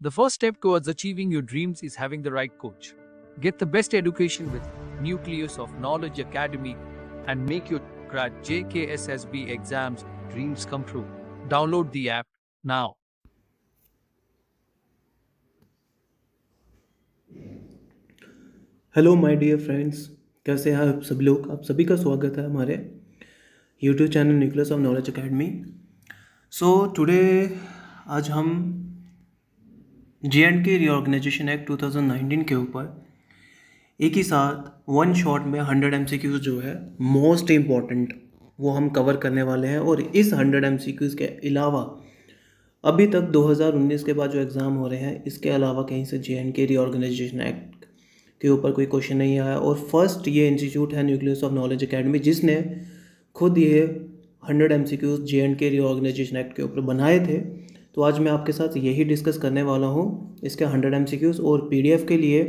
The first step towards achieving your dreams is having the right coach. Get the best education with Nucleus of Knowledge Academy and make your grad JKSSB exams dreams come true. Download the app now. Hello, my dear friends. कैसे हैं आप सभी लोग आप सभी का स्वागत है हमारे YouTube channel nucleus of knowledge academy so today आज हम J and K reorganisation act 2019 के ऊपर एक ही साथ वन शॉट में हंड्रेड एम जो है मोस्ट इम्पॉर्टेंट वो हम कवर करने वाले हैं और इस हंड्रेड एम के अलावा अभी तक 2019 के बाद जो एग्ज़ाम हो रहे हैं इसके अलावा कहीं से J and K reorganisation act के ऊपर कोई क्वेश्चन नहीं आया और फर्स्ट ये इंस्टीट्यूट है न्यूक्लियस ऑफ नॉलेज अकेडमी जिसने खुद ये hundred M C Qs J and K reorganisation act के ऊपर बनाए थे तो आज मैं आपके साथ यही डिस्कस करने वाला हूँ इसके हंड्रेड एम और पी के लिए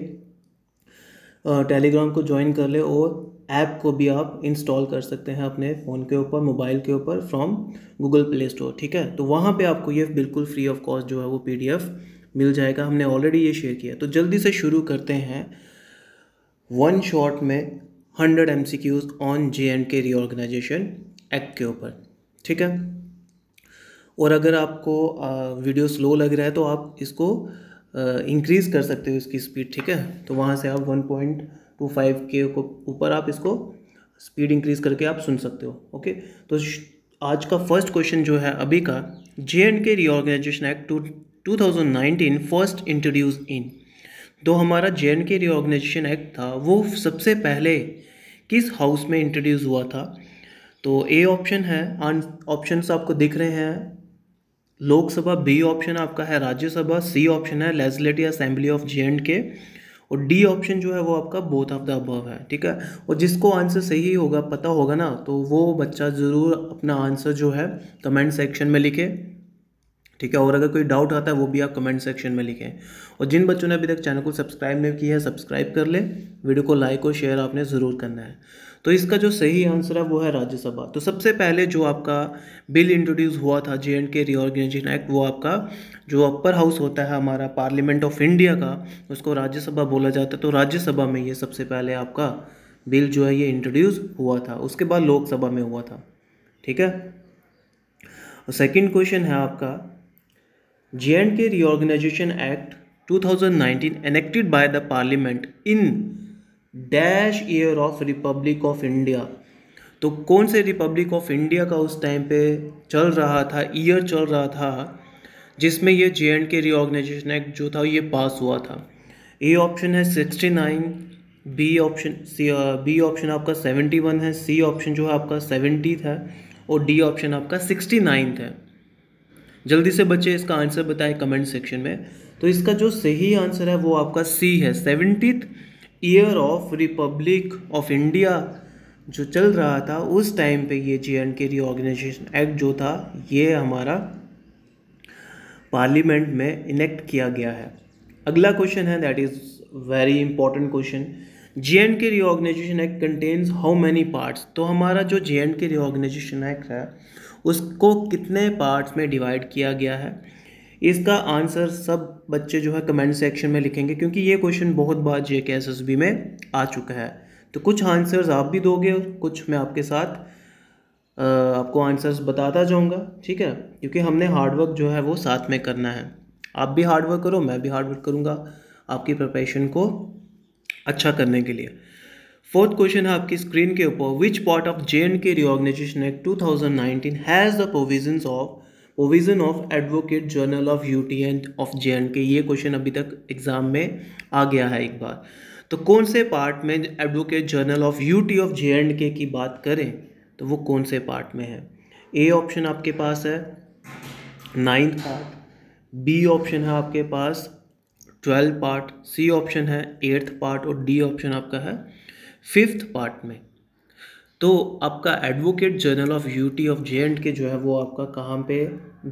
टेलीग्राम को ज्वाइन कर ले और ऐप को भी आप इंस्टॉल कर सकते हैं अपने फ़ोन के ऊपर मोबाइल के ऊपर फ्रॉम गूगल प्ले स्टोर ठीक है तो वहाँ पे आपको ये बिल्कुल फ्री ऑफ कॉस्ट जो है वो पीडीएफ मिल जाएगा हमने ऑलरेडी ये शेयर किया तो जल्दी से शुरू करते हैं वन शॉट में hundred M on J and K reorganisation act के ऊपर ठीक है और अगर आपको वीडियो स्लो लग रहा है तो आप इसको इंक्रीज़ कर सकते हो इसकी स्पीड ठीक है तो वहाँ से आप वन पॉइंट टू फाइव के ऊपर आप इसको स्पीड इंक्रीज़ करके आप सुन सकते हो ओके तो आज का फर्स्ट क्वेश्चन जो है अभी का J and K reorganisation act two two first introduce in तो हमारा J and K reorganisation act था वो सबसे पहले किस हाउस में इंट्रोड्यूस हुआ था तो ए ऑप्शन है ऑप्शंस आपको दिख रहे हैं लोकसभा बी ऑप्शन आपका है राज्यसभा सी ऑप्शन है legislative assembly of J and के और डी ऑप्शन जो है वो आपका बोथ ऑफ द अबव है ठीक है और जिसको आंसर सही होगा पता होगा ना तो वो बच्चा ज़रूर अपना आंसर जो है कमेंट सेक्शन में लिखे ठीक है और अगर कोई डाउट आता है वो भी आप कमेंट सेक्शन में लिखें और जिन बच्चों ने अभी तक चैनल को सब्सक्राइब नहीं किया है सब्सक्राइब कर लें वीडियो को लाइक और शेयर आपने ज़रूर करना है तो इसका जो सही आंसर है वो है राज्यसभा तो सबसे पहले जो आपका बिल इंट्रोड्यूस हुआ था J and K reorganisation act वो आपका जो अपर हाउस होता है हमारा पार्लियामेंट ऑफ इंडिया का उसको राज्यसभा बोला जाता है तो राज्यसभा में ये सबसे पहले आपका बिल जो है ये इंट्रोड्यूस हुआ था उसके बाद लोकसभा में हुआ था ठीक है सेकेंड क्वेश्चन है आपका J and K reorganisation act 2019 enacted by the parliament in dash year of republic of India तो कौन से रिपब्लिक ऑफ इंडिया का उस टाइम पे चल रहा था ईयर चल रहा था जिसमें ये J and K reorganisation act जो था ये पास हुआ था ए ऑप्शन है sixty nine B option C B option आपका सेवेंटी वन है सी ऑप्शन जो है आपका सेवेंटी है और डी ऑप्शन आपका सिक्सटी नाइन्थ है जल्दी से बच्चे इसका आंसर बताएं कमेंट सेक्शन में तो इसका जो सही आंसर है वो आपका सी है seventieth year of republic of India जो चल रहा था उस टाइम पे ये J and K reorganisation act जो था ये हमारा पार्लियामेंट में इनेक्ट किया गया है अगला क्वेश्चन है that is very important question J and K reorganisation act contains how many parts तो हमारा जो J and K reorganisation act है उसको कितने पार्ट्स में डिवाइड किया गया है इसका आंसर सब बच्चे जो है कमेंट सेक्शन में लिखेंगे क्योंकि ये क्वेश्चन बहुत बार जे के एस एस बी में आ चुका है तो कुछ आंसर्स आप भी दोगे कुछ मैं आपके साथ आपको आंसर्स बताता जाऊंगा ठीक है क्योंकि हमने हार्डवर्क जो है वो साथ में करना है आप भी हार्डवर्क करो मैं भी हार्डवर्क करूँगा आपकी प्रिपरेशन को अच्छा करने के लिए फोर्थ क्वेश्चन है आपकी स्क्रीन के ऊपर which part of J and K reorganisation act two thousand nineteen has the provision of provision of advocate general of U T and of J and K ये क्वेश्चन अभी तक exam में आ गया है एक बार तो कौन से पार्ट में advocate general of U T of J and K की बात करें तो वो कौन से पार्ट में है ए ऑप्शन आपके पास है नाइन्थ पार्ट बी ऑप्शन है आपके पास ट्वेल्थ पार्ट सी ऑप्शन है एट्थ पार्ट और डी ऑप्शन आपका है फिफ्थ पार्ट में तो आपका advocate general of UT of J and K जो है वो आपका कहाँ पे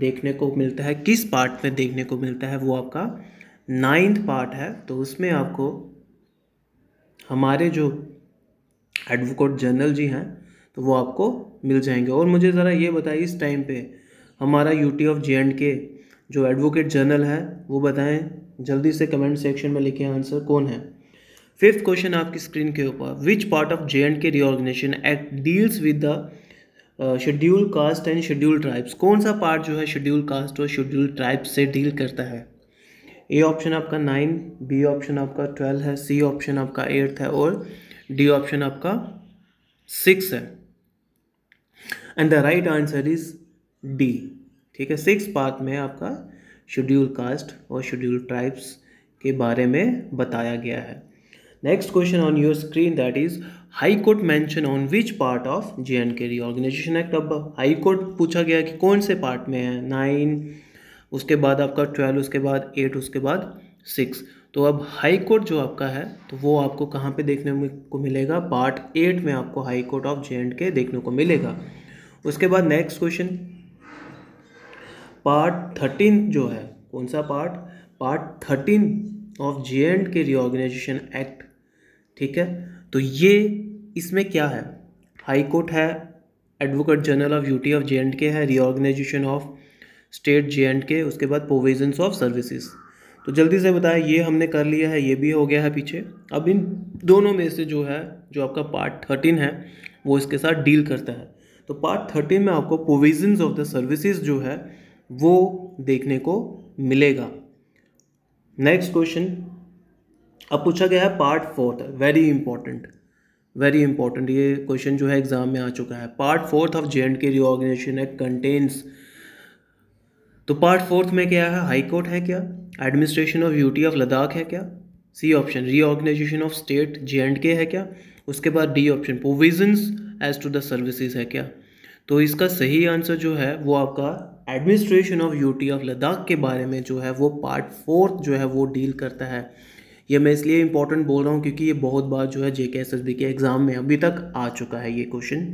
देखने को मिलता है किस पार्ट में देखने को मिलता है वो आपका नाइन्थ पार्ट है तो उसमें आपको हमारे जो एडवोकेट जनरल जी हैं तो वो आपको मिल जाएंगे और मुझे ज़रा ये बताइए इस टाइम पे हमारा UT of J and K जो एडवोकेट जनरल है वो बताएं जल्दी से कमेंट सेक्शन में लिखें आंसर कौन है फिफ्थ क्वेश्चन आपकी स्क्रीन के ऊपर which part of J and K reorganisation act deals with the schedule caste and schedule tribes कौन सा पार्ट जो है शेड्यूल कास्ट और शेड्यूल ट्राइब्स से डील करता है ए ऑप्शन आपका नाइन बी ऑप्शन आपका ट्वेल्व है सी ऑप्शन आपका एट्थ है और डी ऑप्शन आपका सिक्स है and the right answer is D ठीक है सिक्स पार्ट में आपका शेड्यूल कास्ट और शेड्यूल ट्राइब्स के बारे में बताया गया है Next question on your screen that is high court mention on which part of J and K reorganisation act अब हाई कोर्ट पूछा गया कि कौन से पार्ट में है नाइन उसके बाद आपका ट्वेल्व उसके बाद एट उसके बाद सिक्स तो अब हाई कोर्ट जो आपका है तो वो आपको कहाँ पे देखने को मिलेगा पार्ट एट में आपको high court of J and K देखने को मिलेगा उसके बाद नेक्स्ट क्वेश्चन पार्ट थर्टीन जो है कौन सा part part thirteen of J and K reorganisation act ठीक है तो ये इसमें क्या है हाई कोर्ट है advocate general of UT of J and K है reorganisation of state J and K उसके बाद प्रोविजंस ऑफ सर्विसेज तो जल्दी से बताएं ये हमने कर लिया है ये भी हो गया है पीछे अब इन दोनों में से जो है जो आपका पार्ट थर्टीन है वो इसके साथ डील करता है तो पार्ट थर्टीन में आपको प्रोविजन्स ऑफ द सर्विसेज जो है वो देखने को मिलेगा नेक्स्ट क्वेश्चन अब पूछा गया है part fourth very important very important ये क्वेश्चन जो है एग्जाम में आ चुका है part fourth of J and K reorganisation act contains तो पार्ट फोर्थ में क्या है हाई कोर्ट है क्या administration of UT of Ladakh है क्या C option reorganisation of state J and K है क्या उसके बाद D option provisions as to the services है क्या तो इसका सही आंसर जो है वो आपका administration of UT of Ladakh के बारे में जो है वो पार्ट फोर्थ जो है वो डील करता है ये मैं इसलिए इंपॉर्टेंट बोल रहा हूँ क्योंकि ये बहुत बार जो है J K S S B के एग्ज़ाम में अभी तक आ चुका है ये क्वेश्चन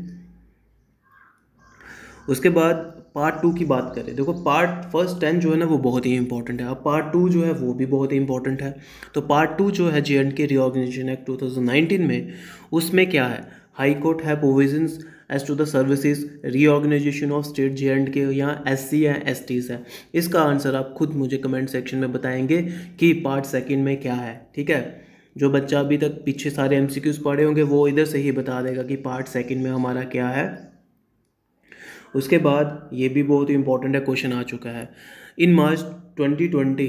उसके बाद पार्ट टू की बात करें देखो पार्ट फर्स्ट टेन जो है ना वो बहुत ही इंपॉर्टेंट है अब पार्ट टू जो है वो भी बहुत ही इंपॉर्टेंट है तो पार्ट टू जो है J and K reorganisation act nineteen में उसमें क्या है हाई कोर्ट है provision as to the services reorganisation of state J and K या एस सी है एस टीज है इसका आंसर आप खुद मुझे कमेंट सेक्शन में बताएंगे कि पार्ट सेकेंड में क्या है ठीक है जो बच्चा अभी तक पीछे सारे एम सी क्यूज पढ़े होंगे वो इधर से ही बता देगा कि पार्ट सेकेंड में हमारा क्या है उसके बाद ये भी बहुत इंपॉर्टेंट है क्वेश्चन आ चुका है in March twenty twenty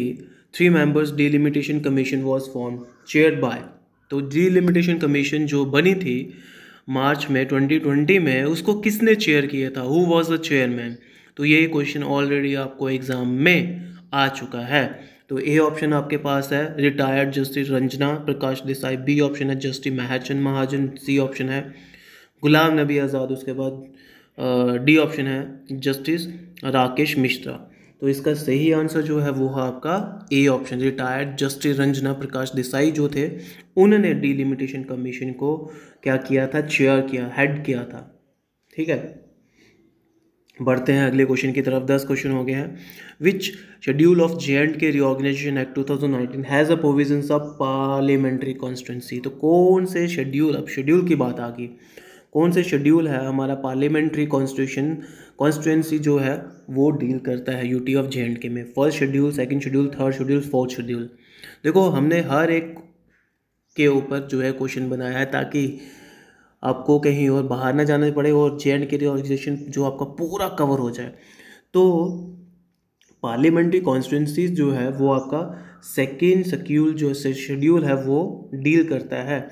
three members delimitation commission was form chair by तो डीलिमिटेशन कमीशन जो बनी थी मार्च में 2020 में उसको किसने चेयर किया था हु वॉज द चेयरमैन तो ये क्वेश्चन ऑलरेडी आपको एग्ज़ाम में आ चुका है तो ए ऑप्शन आपके पास है retired justice Ranjana Prakash Desai B option है justice Mahachand Mahajan C option है गुलाम नबी आज़ाद उसके बाद डी ऑप्शन है जस्टिस राकेश मिश्रा तो इसका सही आंसर जो है वो है आपका A option retired justice Ranjana Prakash Desai जो थे उन्होंने डिलिमिटेशन कमीशन को क्या किया था चेयर किया हेड किया था ठीक है बढ़ते हैं अगले क्वेश्चन की तरफ दस क्वेश्चन हो गए हैं which schedule of J and K reorganisation act 2019 has a provision of parliamentary constituency तो कौन से शेड्यूल अब शेड्यूल की बात आ गई कौन से शेड्यूल है हमारा पार्लियामेंट्री कॉन्स्टिट्यूशन कॉन्स्टिट्यूंसी जो है वो डील करता है UT of J and K में first schedule second schedule third schedule fourth schedule देखो हमने हर एक के ऊपर जो है क्वेश्चन बनाया है ताकि आपको कहीं और बाहर ना जाना पड़े और जे एंड के ऑर्गेनाइजेशन जो आपका पूरा कवर हो जाए तो पार्लियामेंट्री कॉन्स्टिट्यूंसीज जो है वो आपका सेकेंड शेड्यूल जो शेड्यूल है वो डील करता है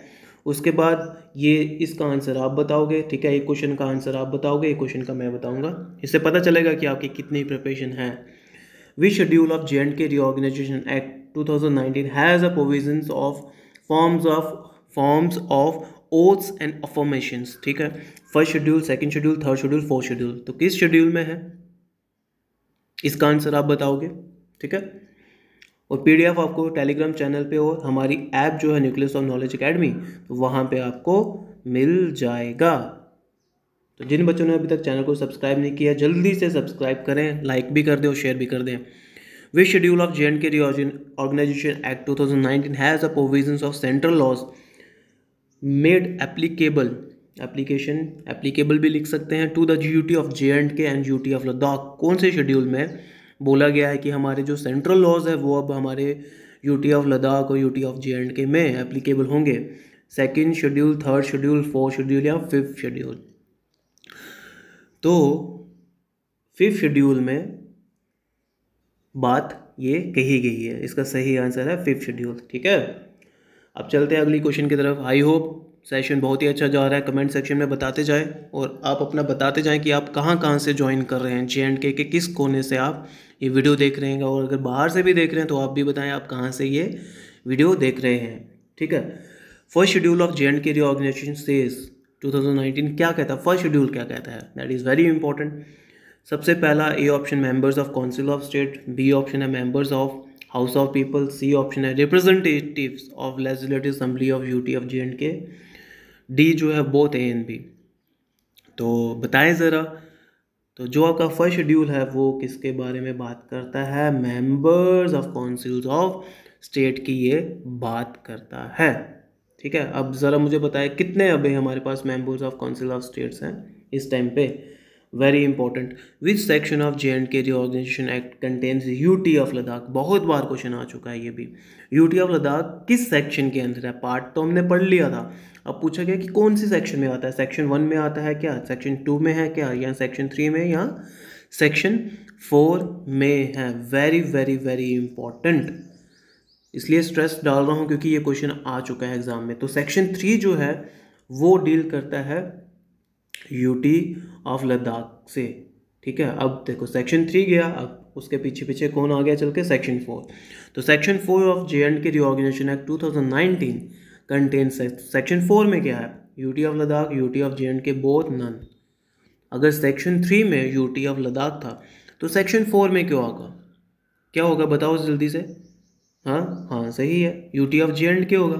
उसके बाद ये इसका आंसर आप बताओगे ठीक है एक क्वेश्चन का आंसर आप बताओगे एक क्वेश्चन का मैं बताऊंगा इससे पता चलेगा कि आपकी कितनी प्रिपरेशन है which schedule of J and K reorganisation act 2019 has a provisions of forms of forms of oaths and affirmation ठीक है first schedule second schedule third schedule fourth schedule तो किस शेड्यूल में है इसका आंसर आप बताओगे ठीक है और पीडीएफ आपको टेलीग्राम चैनल पे और हमारी ऐप जो है न्यूक्लियस ऑफ नॉलेज अकेडमी तो वहाँ पे आपको मिल जाएगा तो जिन बच्चों ने अभी तक चैनल को सब्सक्राइब नहीं किया जल्दी से सब्सक्राइब करें लाइक भी कर दें और शेयर भी कर दें which schedule of J and K organisation act two thousand nineteen has a provision of central laws made applicable application applicable भी लिख सकते हैं to the G U T of J and K and G T of Ladakh कौन से schedule में बोला गया है कि हमारे जो सेंट्रल लॉज है वो अब हमारे यूटी ऑफ लद्दाख और UT of J and K में एप्लीकेबल होंगे second schedule third schedule fourth schedule या फिफ्थ शेड्यूल तो फिफ्थ शेड्यूल में बात ये कही गई है इसका सही आंसर है फिफ्थ शेड्यूल ठीक है अब चलते हैं अगली क्वेश्चन की तरफ आई होप सेशन बहुत ही अच्छा जा रहा है कमेंट सेक्शन में बताते जाएं और आप अपना बताते जाएं कि आप कहाँ कहाँ से ज्वाइन कर रहे हैं जे एंड के किस कोने से आप ये वीडियो देख रहे हैं और अगर बाहर से भी देख रहे हैं तो आप भी बताएं आप कहाँ से ये वीडियो देख रहे हैं ठीक है first schedule of J and K reorganisation says 2019 क्या कहता है फर्स्ट शेड्यूल क्या कहता है दैट इज़ वेरी इंपॉर्टेंट सबसे पहला A option members of council of state B option है members of house of people C option है representative of legislative assembly of UT of J and K D जो है both A and B तो बताएं ज़रा तो जो आपका फर्स्ट शेड्यूल है वो किसके बारे में बात करता है members of councils of state की ये बात करता है ठीक है अब ज़रा मुझे बताए कितने अभी हमारे पास members of council of states हैं इस टाइम पे very important which section of J and K reorganisation act contains U T of Ladakh बहुत बार क्वेश्चन आ चुका है ये भी यू टी ऑफ लद्दाख किस सेक्शन के अंदर है पार्ट तो हमने पढ़ लिया था अब पूछा गया कि कौन सी सेक्शन में आता है सेक्शन वन में आता है क्या सेक्शन टू में है क्या या सेक्शन थ्री में या सेक्शन फोर में है वेरी वेरी वेरी इंपॉर्टेंट इसलिए स्ट्रेस डाल रहा हूँ क्योंकि ये क्वेश्चन आ चुका है एग्ज़ाम में तो सेक्शन थ्री जो है वो डील करता है यूटी ऑफ लद्दाख से ठीक है अब देखो सेक्शन थ्री गया अब उसके पीछे पीछे कौन आ गया चल के सेक्शन फोर तो section four of J and K reorganisation act 2019 contain section four में क्या है UT of Ladakh UT of J and K both none अगर सेक्शन थ्री में यूटी ऑफ लद्दाख था तो सेक्शन फोर में क्यों होगा क्या होगा बताओ जल्दी से हाँ हाँ सही है यूटी ऑफ जे एंड के होगा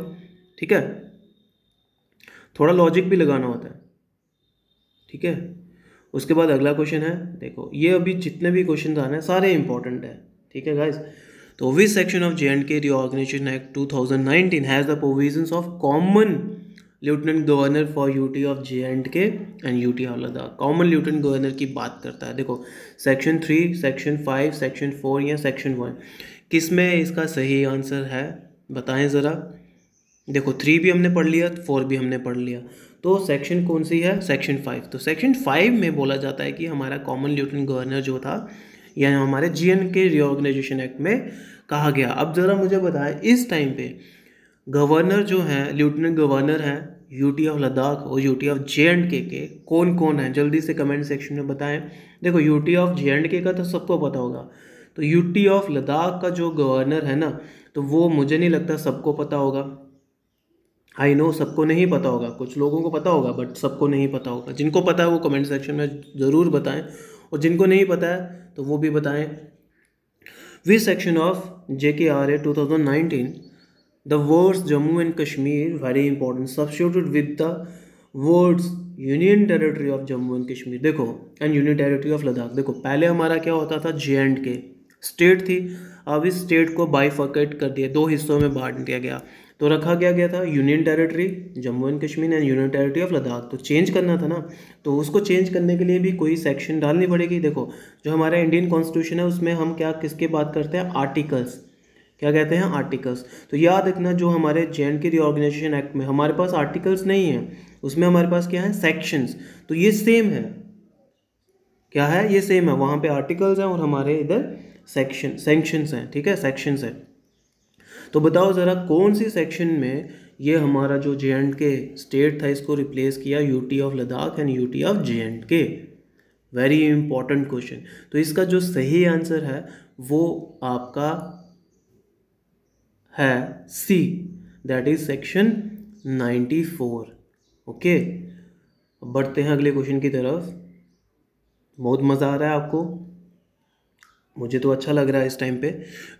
ठीक है थोड़ा लॉजिक भी लगाना होता है ठीक है उसके बाद अगला क्वेश्चन है देखो ये अभी जितने भी क्वेश्चन आने सारे इंपॉर्टेंट है ठीक है गाइज तो which section of J and K reorganisation act two thousand nineteen has the provision of common lieutenant governor for U T of J and K and T of Ladakh common lieutenant governor की बात करता है देखो section three section five section four या section one किस में इसका सही आंसर है बताएं ज़रा देखो थ्री भी हमने पढ़ लिया फोर भी हमने पढ़ लिया तो सेक्शन कौन सी है सेक्शन फाइव तो सेक्शन फाइव में बोला जाता है कि हमारा कॉमन लेफ्टिनेंट गवर्नर जो था या हमारे J and K reorganisation act में कहा गया अब ज़रा मुझे बताएं इस टाइम पे गवर्नर जो है लेफ्टिनेंट गवर्नर है यूटी ऑफ लद्दाख और यूटी ऑफ जे एंड के के कौन कौन है जल्दी से कमेंट सेक्शन में बताएं देखो यूटी ऑफ जे एंड के का तो सबको पता होगा तो यूटी ऑफ लद्दाख का जो गवर्नर है ना तो वो मुझे नहीं लगता सबको पता होगा आई नो सबको नहीं पता होगा कुछ लोगों को पता होगा बट सबको नहीं पता होगा जिनको पता है वो कमेंट सेक्शन में ज़रूर बताएं और जिनको नहीं पता है तो वो भी बताएं section of R A two thousand nineteen the words Jammu and Kashmir very important substituted with the words union territory of Jammu and Kashmir देखो and union territory of Ladakh देखो पहले हमारा क्या होता था जे एंड के स्टेट थी अब इस स्टेट को बाईफकेट कर दिया दो हिस्सों में बांट दिया गया तो रखा गया गया था union territory Jammu and Kashmir and union territory of Ladakh तो चेंज करना था ना तो उसको चेंज करने के लिए भी कोई सेक्शन डालनी पड़ेगी देखो जो हमारा इंडियन कॉन्स्टिट्यूशन है उसमें हम क्या किसके बात करते हैं आर्टिकल्स क्या कहते हैं आर्टिकल्स तो याद रखना जो हमारे J and K reorganisation act में हमारे पास आर्टिकल्स नहीं है उसमें हमारे पास क्या है सेक्शंस तो ये सेम है क्या है ये सेम है वहाँ पे आर्टिकल्स हैं और हमारे इधर सेक्शन सेंक्शंस हैं ठीक है सेक्शंस हैं तो बताओ ज़रा कौन सी सेक्शन में ये हमारा जो जे एंड के स्टेट था इसको रिप्लेस किया UT of Ladakh and UT of J and K very important question तो इसका जो सही आंसर है वो आपका है C that is section ninety four okay बढ़ते हैं अगले क्वेश्चन की तरफ बहुत मज़ा आ रहा है आपको मुझे तो अच्छा लग रहा है इस टाइम पे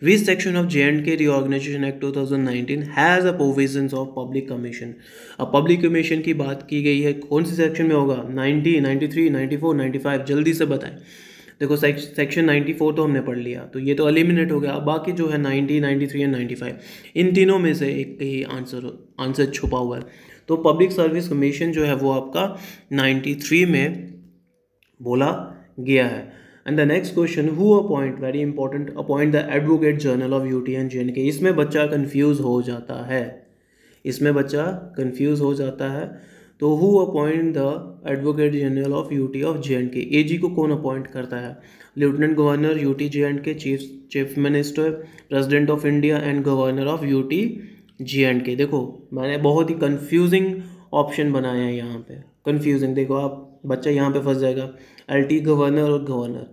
which section of J and K reorganisation act 2019 has a provision of public commission अब पब्लिक कमीशन की बात की गई है कौन सी सेक्शन में होगा 90, 93, 94, 95 जल्दी से बताएं देखो सेक्शन 94 तो हमने पढ़ लिया तो ये तो एलिमिनेट हो गया अब बाकी जो है 90, 93 एंड 95 इन तीनों में से एक ही आंसर आंसर छुपा हुआ है तो पब्लिक सर्विस कमीशन जो है वो आपका 93 में बोला गया है and the next question who appoint very important appoint the advocate general of U T N J and K इसमें बच्चा कन्फ्यूज हो जाता है इसमें बच्चा कन्फ्यूज हो जाता है तो who appoint the advocate general of U T of J and K A G को कौन अपॉइंट करता है lieutenant governor U T J and K chief chief minister president of India and governor of U T J and K देखो मैंने बहुत ही confusing option बनाया है यहाँ पे कन्फ्यूजिंग देखो आप बच्चा यहाँ पे फंस जाएगा अल्टी गवर्नर और गवर्नर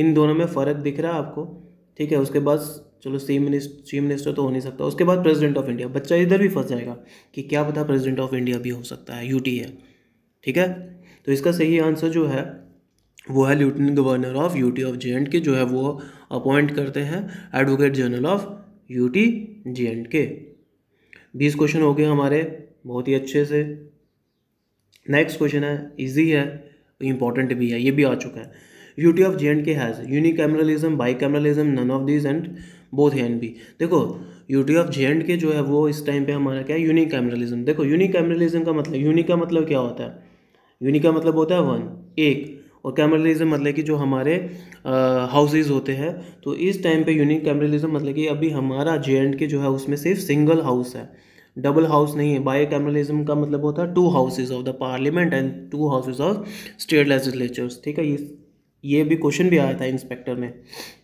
इन दोनों में फ़र्क दिख रहा है आपको ठीक है उसके बाद चलो चीफ मिनिस्टर चीफ मिनिस्टर तो हो नहीं सकता उसके बाद प्रेसिडेंट ऑफ इंडिया बच्चा इधर भी फंस जाएगा कि क्या पता प्रेसिडेंट ऑफ इंडिया भी हो सकता है यूटी है ठीक है तो इसका सही आंसर जो है वो है lieutenant governor of U of J K जो है वो अपॉइंट करते हैं advocate general of UT J K बीस क्वेश्चन हो गए हमारे बहुत ही अच्छे से नेक्स्ट क्वेश्चन है इजी है इंपॉर्टेंट भी है ये भी आ चुका है UT of J and K has unicameralism bicameralism none of this and both and B देखो UT of J and K जो है वो इस टाइम पे हमारा क्या है यूनिक कैमरलिज्म देखो कैमरलिज्म का मतलब यूनिक का मतलब क्या होता है यूनिक का मतलब होता है वन एक और कैमरलिज्म मतलब कि जो हमारे हाउसेज होते हैं तो इस टाइम पे यूनिक कैमरलिज्म मतलब कि अभी हमारा जे एंड के जो है उसमें सिर्फ सिंगल हाउस है डबल हाउस नहीं है बाई कैमरलिज्म का मतलब होता है two houses of the parliament and two houses of state legislatures ठीक है ये ये भी क्वेश्चन भी आया था इंस्पेक्टर में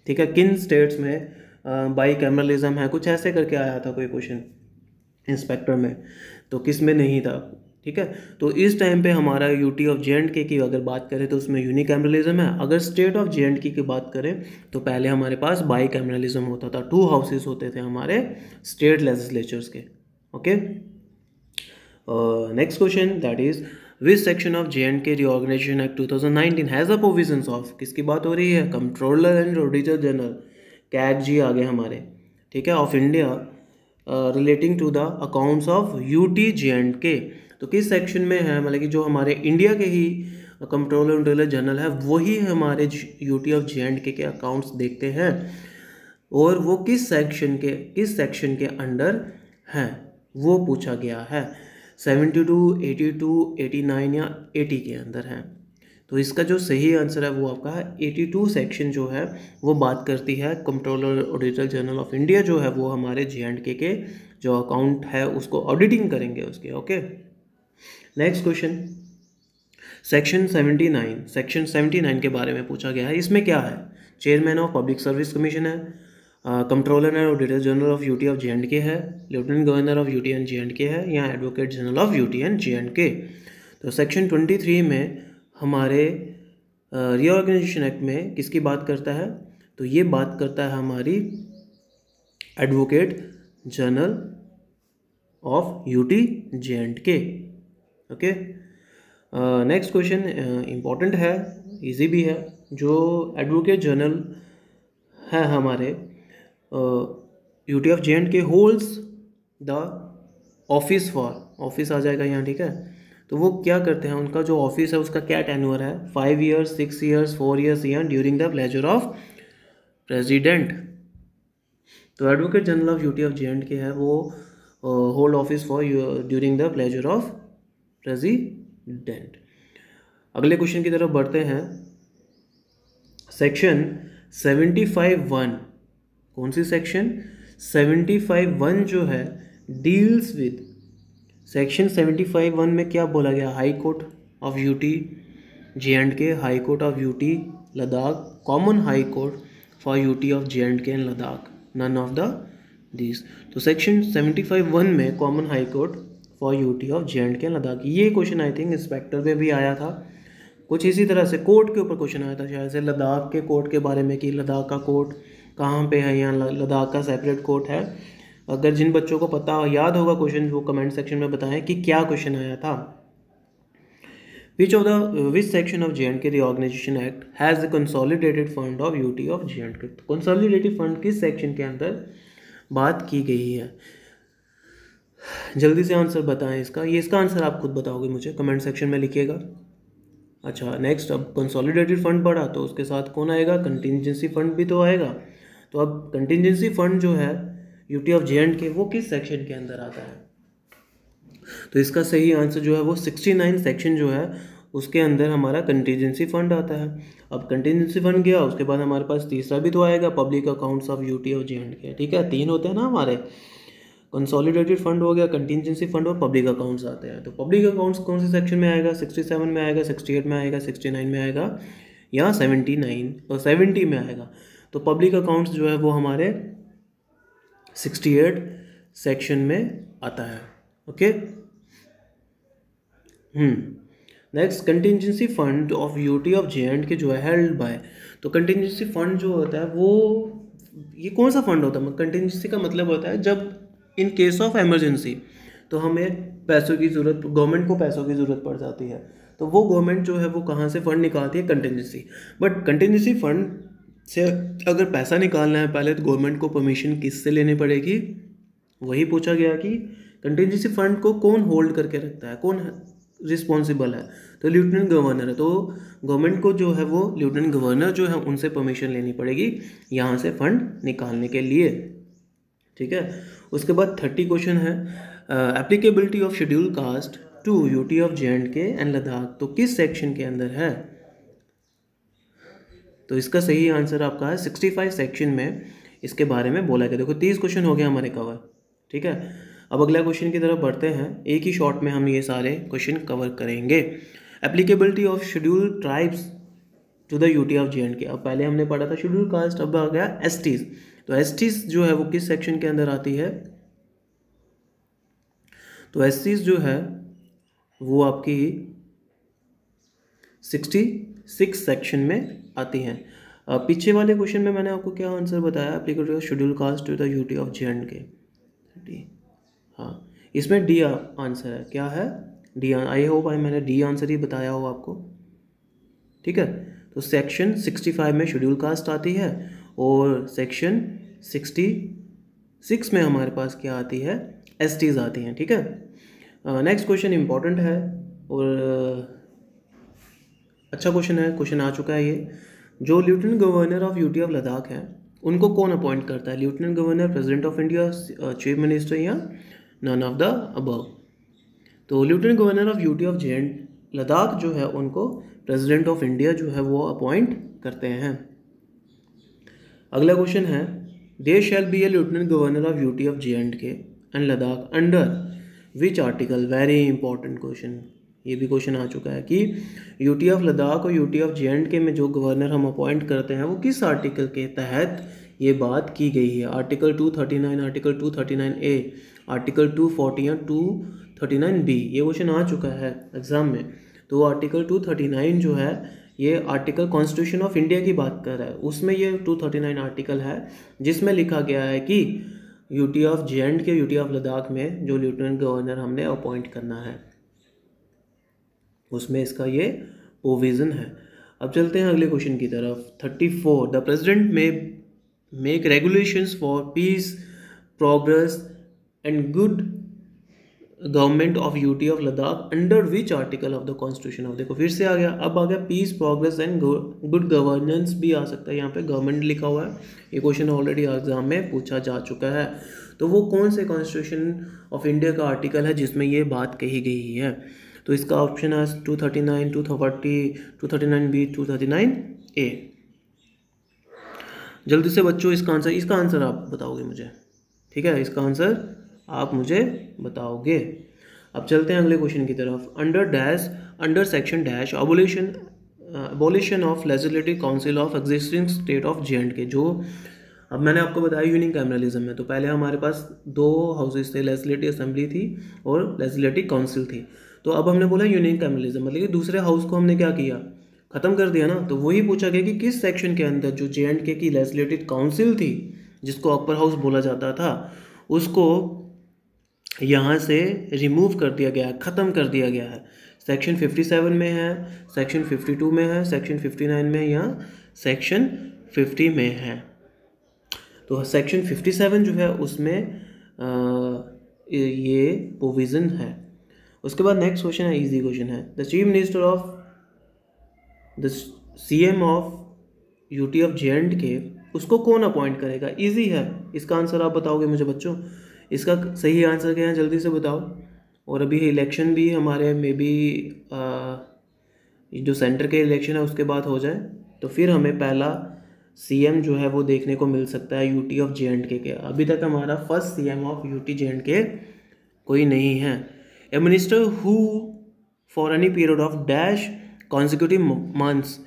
ठीक है किन स्टेट्स में बाई कैमरलिज्म है कुछ ऐसे करके आया था कोई क्वेश्चन इंस्पेक्टर में तो किस में नहीं था ठीक है तो इस टाइम पे हमारा UT of J and K की अगर बात करें तो उसमें यूनिकैमरलिज्म है अगर state of J and K की बात करें तो पहले हमारे पास बाई कैमरलिज्म होता था टू हाउसेस होते थे हमारे स्टेट लेजिस्लेचर्स के that is this section of J and K of act two thousand nineteen has a provision of किसकी बात हो रही है controller and auditor general CAG ji आ गए हमारे ठीक है of India relating to the accounts of U T J and K तो किस सेक्शन में है मतलब कि जो हमारे इंडिया के ही कंट्रोलर ऑडिटर जनरल है वही हमारे U T of J and K accounts देखते हैं और वो किस सेक्शन के किस सेक्शन के अंडर हैं वो पूछा गया है seventy two eighty two eighty nine या एटी के अंदर है तो इसका जो सही आंसर है वो आपका है एटी टू सेक्शन जो है वो बात करती है controller auditor general of India जो है वो हमारे जे एंड के के जो अकाउंट है उसको ऑडिटिंग करेंगे उसके okay next question section seventy nine section seventy nine के बारे में पूछा गया है इसमें क्या है chairman of public service commission है controller and auditor general of UT of J and K है lieutenant governor of UT and J and K है या advocate general of UT and J and K तो section twenty three में हमारे reorganisation act में किसकी बात करता है तो ये बात करता है हमारी advocate general of UT J and K okay next question important है इजी भी है जो एडवोकेट जनरल है हमारे U T of J and K holds the office for office आ जाएगा यहाँ ठीक है तो वो क्या करते हैं उनका जो ऑफिस है उसका क्या टेन्यूअर है five years six years four years या during the pleasure of president तो advocate general of U T of J and K है वो hold office for during the pleasure of president अगले क्वेश्चन की तरफ बढ़ते हैं सेक्शन सेवेंटी फाइव वन कौन सी सेक्शन सेवेंटी फाइव वन जो है deals with section seventy five one में क्या बोला गया high court of UT J and K high court of UT Ladakh common high court for UT of J and K and Ladakh none of the these तो section seventy five one में common high court for UT of J and K Ladakh ये question I think inspector में भी आया था कुछ इसी तरह से कोर्ट के ऊपर क्वेश्चन आया था शायद से लद्दाख के कोर्ट के बारे में कि लद्दाख का कोर्ट कहाँ पे है यहाँ लद्दाख का सेपरेट कोर्ट है अगर जिन बच्चों को पता याद होगा क्वेश्चन वो कमेंट सेक्शन में बताएं कि क्या क्वेश्चन आया था which of the which section of J and K reorganisation act has the consolidated fund of T of J and K consolidated fund किस सेक्शन के अंदर बात की गई है जल्दी से आंसर बताएं इसका ये इसका आंसर आप खुद बताओगे मुझे कमेंट सेक्शन में लिखिएगा अच्छा नेक्स्ट अब कंसोलिडेटेड फंड बढ़ा तो उसके साथ कौन आएगा कंटिजेंसी फंड भी तो आएगा तो अब कंटिजेंसी फंड जो है यूटी ऑफ जे एंड के वो किस सेक्शन के अंदर आता है तो इसका सही आंसर जो है वो सिक्सटी नाइन सेक्शन जो है उसके अंदर हमारा कंटीजेंसी फंड आता है अब कंटीजेंसी फंड गया उसके बाद हमारे पास तीसरा भी तो आएगा public accounts of UT of J K ठीक है तीन होते हैं ना हमारे कंसोलिडेटेड फंड हो गया कंटिजेंसी फंड और पब्लिक अकाउंट्स आते हैं तो पब्लिक अकाउंट्स कौन से सेक्शन में आएगा सिक्सटी सेवन में आएगा सिक्सटी एट में आएगा सिक्सटी नाइन में आएगा या सेवेंटी नाइन और सेवेंटी में आएगा तो पब्लिक अकाउंट्स जो है वो हमारे 68 सेक्शन में आता है okay next contingency fund of UT of J and K जो है हेल्ड बाय तो कंटिजेंसी फंड जो होता है वो ये कौन सा फंड होता है कंटिजेंसी का मतलब होता है जब इन केस ऑफ एमरजेंसी तो हमें पैसों की ज़रूरत गवर्नमेंट को पैसों की ज़रूरत पड़ जाती है तो वो गवर्नमेंट जो है वो कहाँ से फ़ंड निकालती है कंटिजेंसी बट कंटिजेंसी फंड से अगर पैसा निकालना है पहले तो गवर्नमेंट को परमिशन किससे लेनी पड़ेगी वही पूछा गया कि कंटेंजेंसी फंड को कौन होल्ड करके रखता है कौन रिस्पॉन्सिबल है तो लेफ्टिनेंट गवर्नर है तो गवर्नमेंट को जो है वो लेफ्टिनेंट गवर्नर जो है उनसे परमिशन लेनी पड़ेगी यहाँ से फंड निकालने के लिए ठीक है उसके बाद थर्टी क्वेश्चन है applicability of schedule caste to UT of J and K and Ladakh तो किस सेक्शन के अंदर है तो इसका सही आंसर आपका है सिक्सटी फाइव सेक्शन में इसके बारे में बोला गया देखो तीस क्वेश्चन हो गया हमारे कवर ठीक है अब अगला क्वेश्चन की तरफ बढ़ते हैं एक ही शॉट में हम ये सारे क्वेश्चन कवर करेंगे applicability of schedule tribes to the UT of J and K अब पहले हमने पढ़ा था शेड्यूल कास्ट अब आ गया एस तो एस जो है वो किस सेक्शन के अंदर आती है तो एस जो है वो आपकी सिक्सटी सिक्स सेक्शन में आती हैं पीछे वाले क्वेश्चन में मैंने आपको क्या आंसर बताया applicate schedule caste to the UT of J and K D हाँ इसमें डी आंसर है क्या है डी आई होप आई मैंने डी आंसर ही बताया हो आपको ठीक है तो सेक्शन सिक्सटी फाइव में शेड्यूल कास्ट आती है और सेक्शन सिक्सटी सिक्स में हमारे पास क्या आती है एस आती हैं ठीक है नेक्स्ट क्वेश्चन इंपॉर्टेंट है और अच्छा क्वेश्चन है क्वेश्चन आ चुका है ये जो lieutenant governor of UT of Ladakh है उनको कौन अपॉइंट करता है lieutenant governor president of India chief minister या नन ऑफ द अबव तो lieutenant governor of UT of J Ladakh जो है उनको प्रेसिडेंट ऑफ इंडिया जो है वो अपॉइंट करते हैं अगला क्वेश्चन है they shall be a lieutenant governor of UT of J and K and Ladakh under which article very important question ये भी क्वेश्चन आ चुका है कि यूटी ऑफ लद्दाख और UT of J and K में जो गवर्नर हम अपॉइंट करते हैं वो किस आर्टिकल के तहत ये बात की गई है आर्टिकल 239 आर्टिकल 239 ए आर्टिकल 240 या नाइन बी ये क्वेश्चन आ चुका है एग्ज़ाम में तो आर्टिकल 239 जो है ये आर्टिकल कॉन्स्टिट्यूशन ऑफ इंडिया की बात कर रहा है उसमें ये 239 आर्टिकल है जिसमें लिखा गया है कि UT of J and K UT of Ladakh में जो लेफ्टिनेंट गवर्नर हमने अपॉइंट करना है उसमें इसका ये प्रोविजन है अब चलते हैं अगले क्वेश्चन की तरफ thirty four the president may make regulations for peace progress and good government of UT of Ladakh under which article of the constitution of देखो फिर से आ गया अब आ गया peace progress and good governance भी आ सकता है यहाँ पे गवर्नमेंट लिखा हुआ है ये क्वेश्चन ऑलरेडी एग्जाम में पूछा जा चुका है तो वो कौन से कॉन्स्टिट्यूशन ऑफ इंडिया का आर्टिकल है जिसमें ये बात कही गई है तो इसका ऑप्शन है two thirty nine two thirty two thirty nine B two thirty nine A जल्दी से बच्चों इसका आंसर इसका आंसर आप बताओगे मुझे ठीक है इसका आंसर आप मुझे बताओगे अब चलते हैं अगले क्वेश्चन की तरफ under dash under section dash abolition abolition of legislative council of existing state of J and K जो अब मैंने आपको बताया यूनिंग कैमरलिज्म में तो पहले हमारे पास दो हाउसेज थे लेजिस्लेटिव असेंबली थी और लेजिस्लेटिव काउंसिल थी तो अब हमने बोला यूनिक कैमलिज्म मतलब कि दूसरे हाउस को हमने क्या किया ख़त्म कर दिया ना तो वही पूछा गया कि किस सेक्शन के अंदर जो जे एंड के की लेजिस्लेटिव काउंसिल थी जिसको अपर हाउस बोला जाता था उसको यहाँ से रिमूव कर दिया गया है ख़त्म कर दिया गया है सेक्शन 57 में है सेक्शन 52 में है सेक्शन 59 में या सेक्शन 50 में है तो सेक्शन 57 जो है उसमें आ, ये प्रोविज़न है उसके बाद नेक्स्ट क्वेश्चन है इजी क्वेश्चन है the chief minister of the C M of U T of J and K उसको कौन अपॉइंट करेगा इजी है इसका आंसर आप बताओगे मुझे बच्चों इसका सही आंसर क्या है जल्दी से बताओ और अभी इलेक्शन भी हमारे मे बी जो सेंटर के इलेक्शन है उसके बाद हो जाए तो फिर हमें पहला सी एम जो है वो देखने को मिल सकता है U T of J and K अभी तक हमारा first C M of U T J and K कोई नहीं है a minister who for any period of dash consecutive months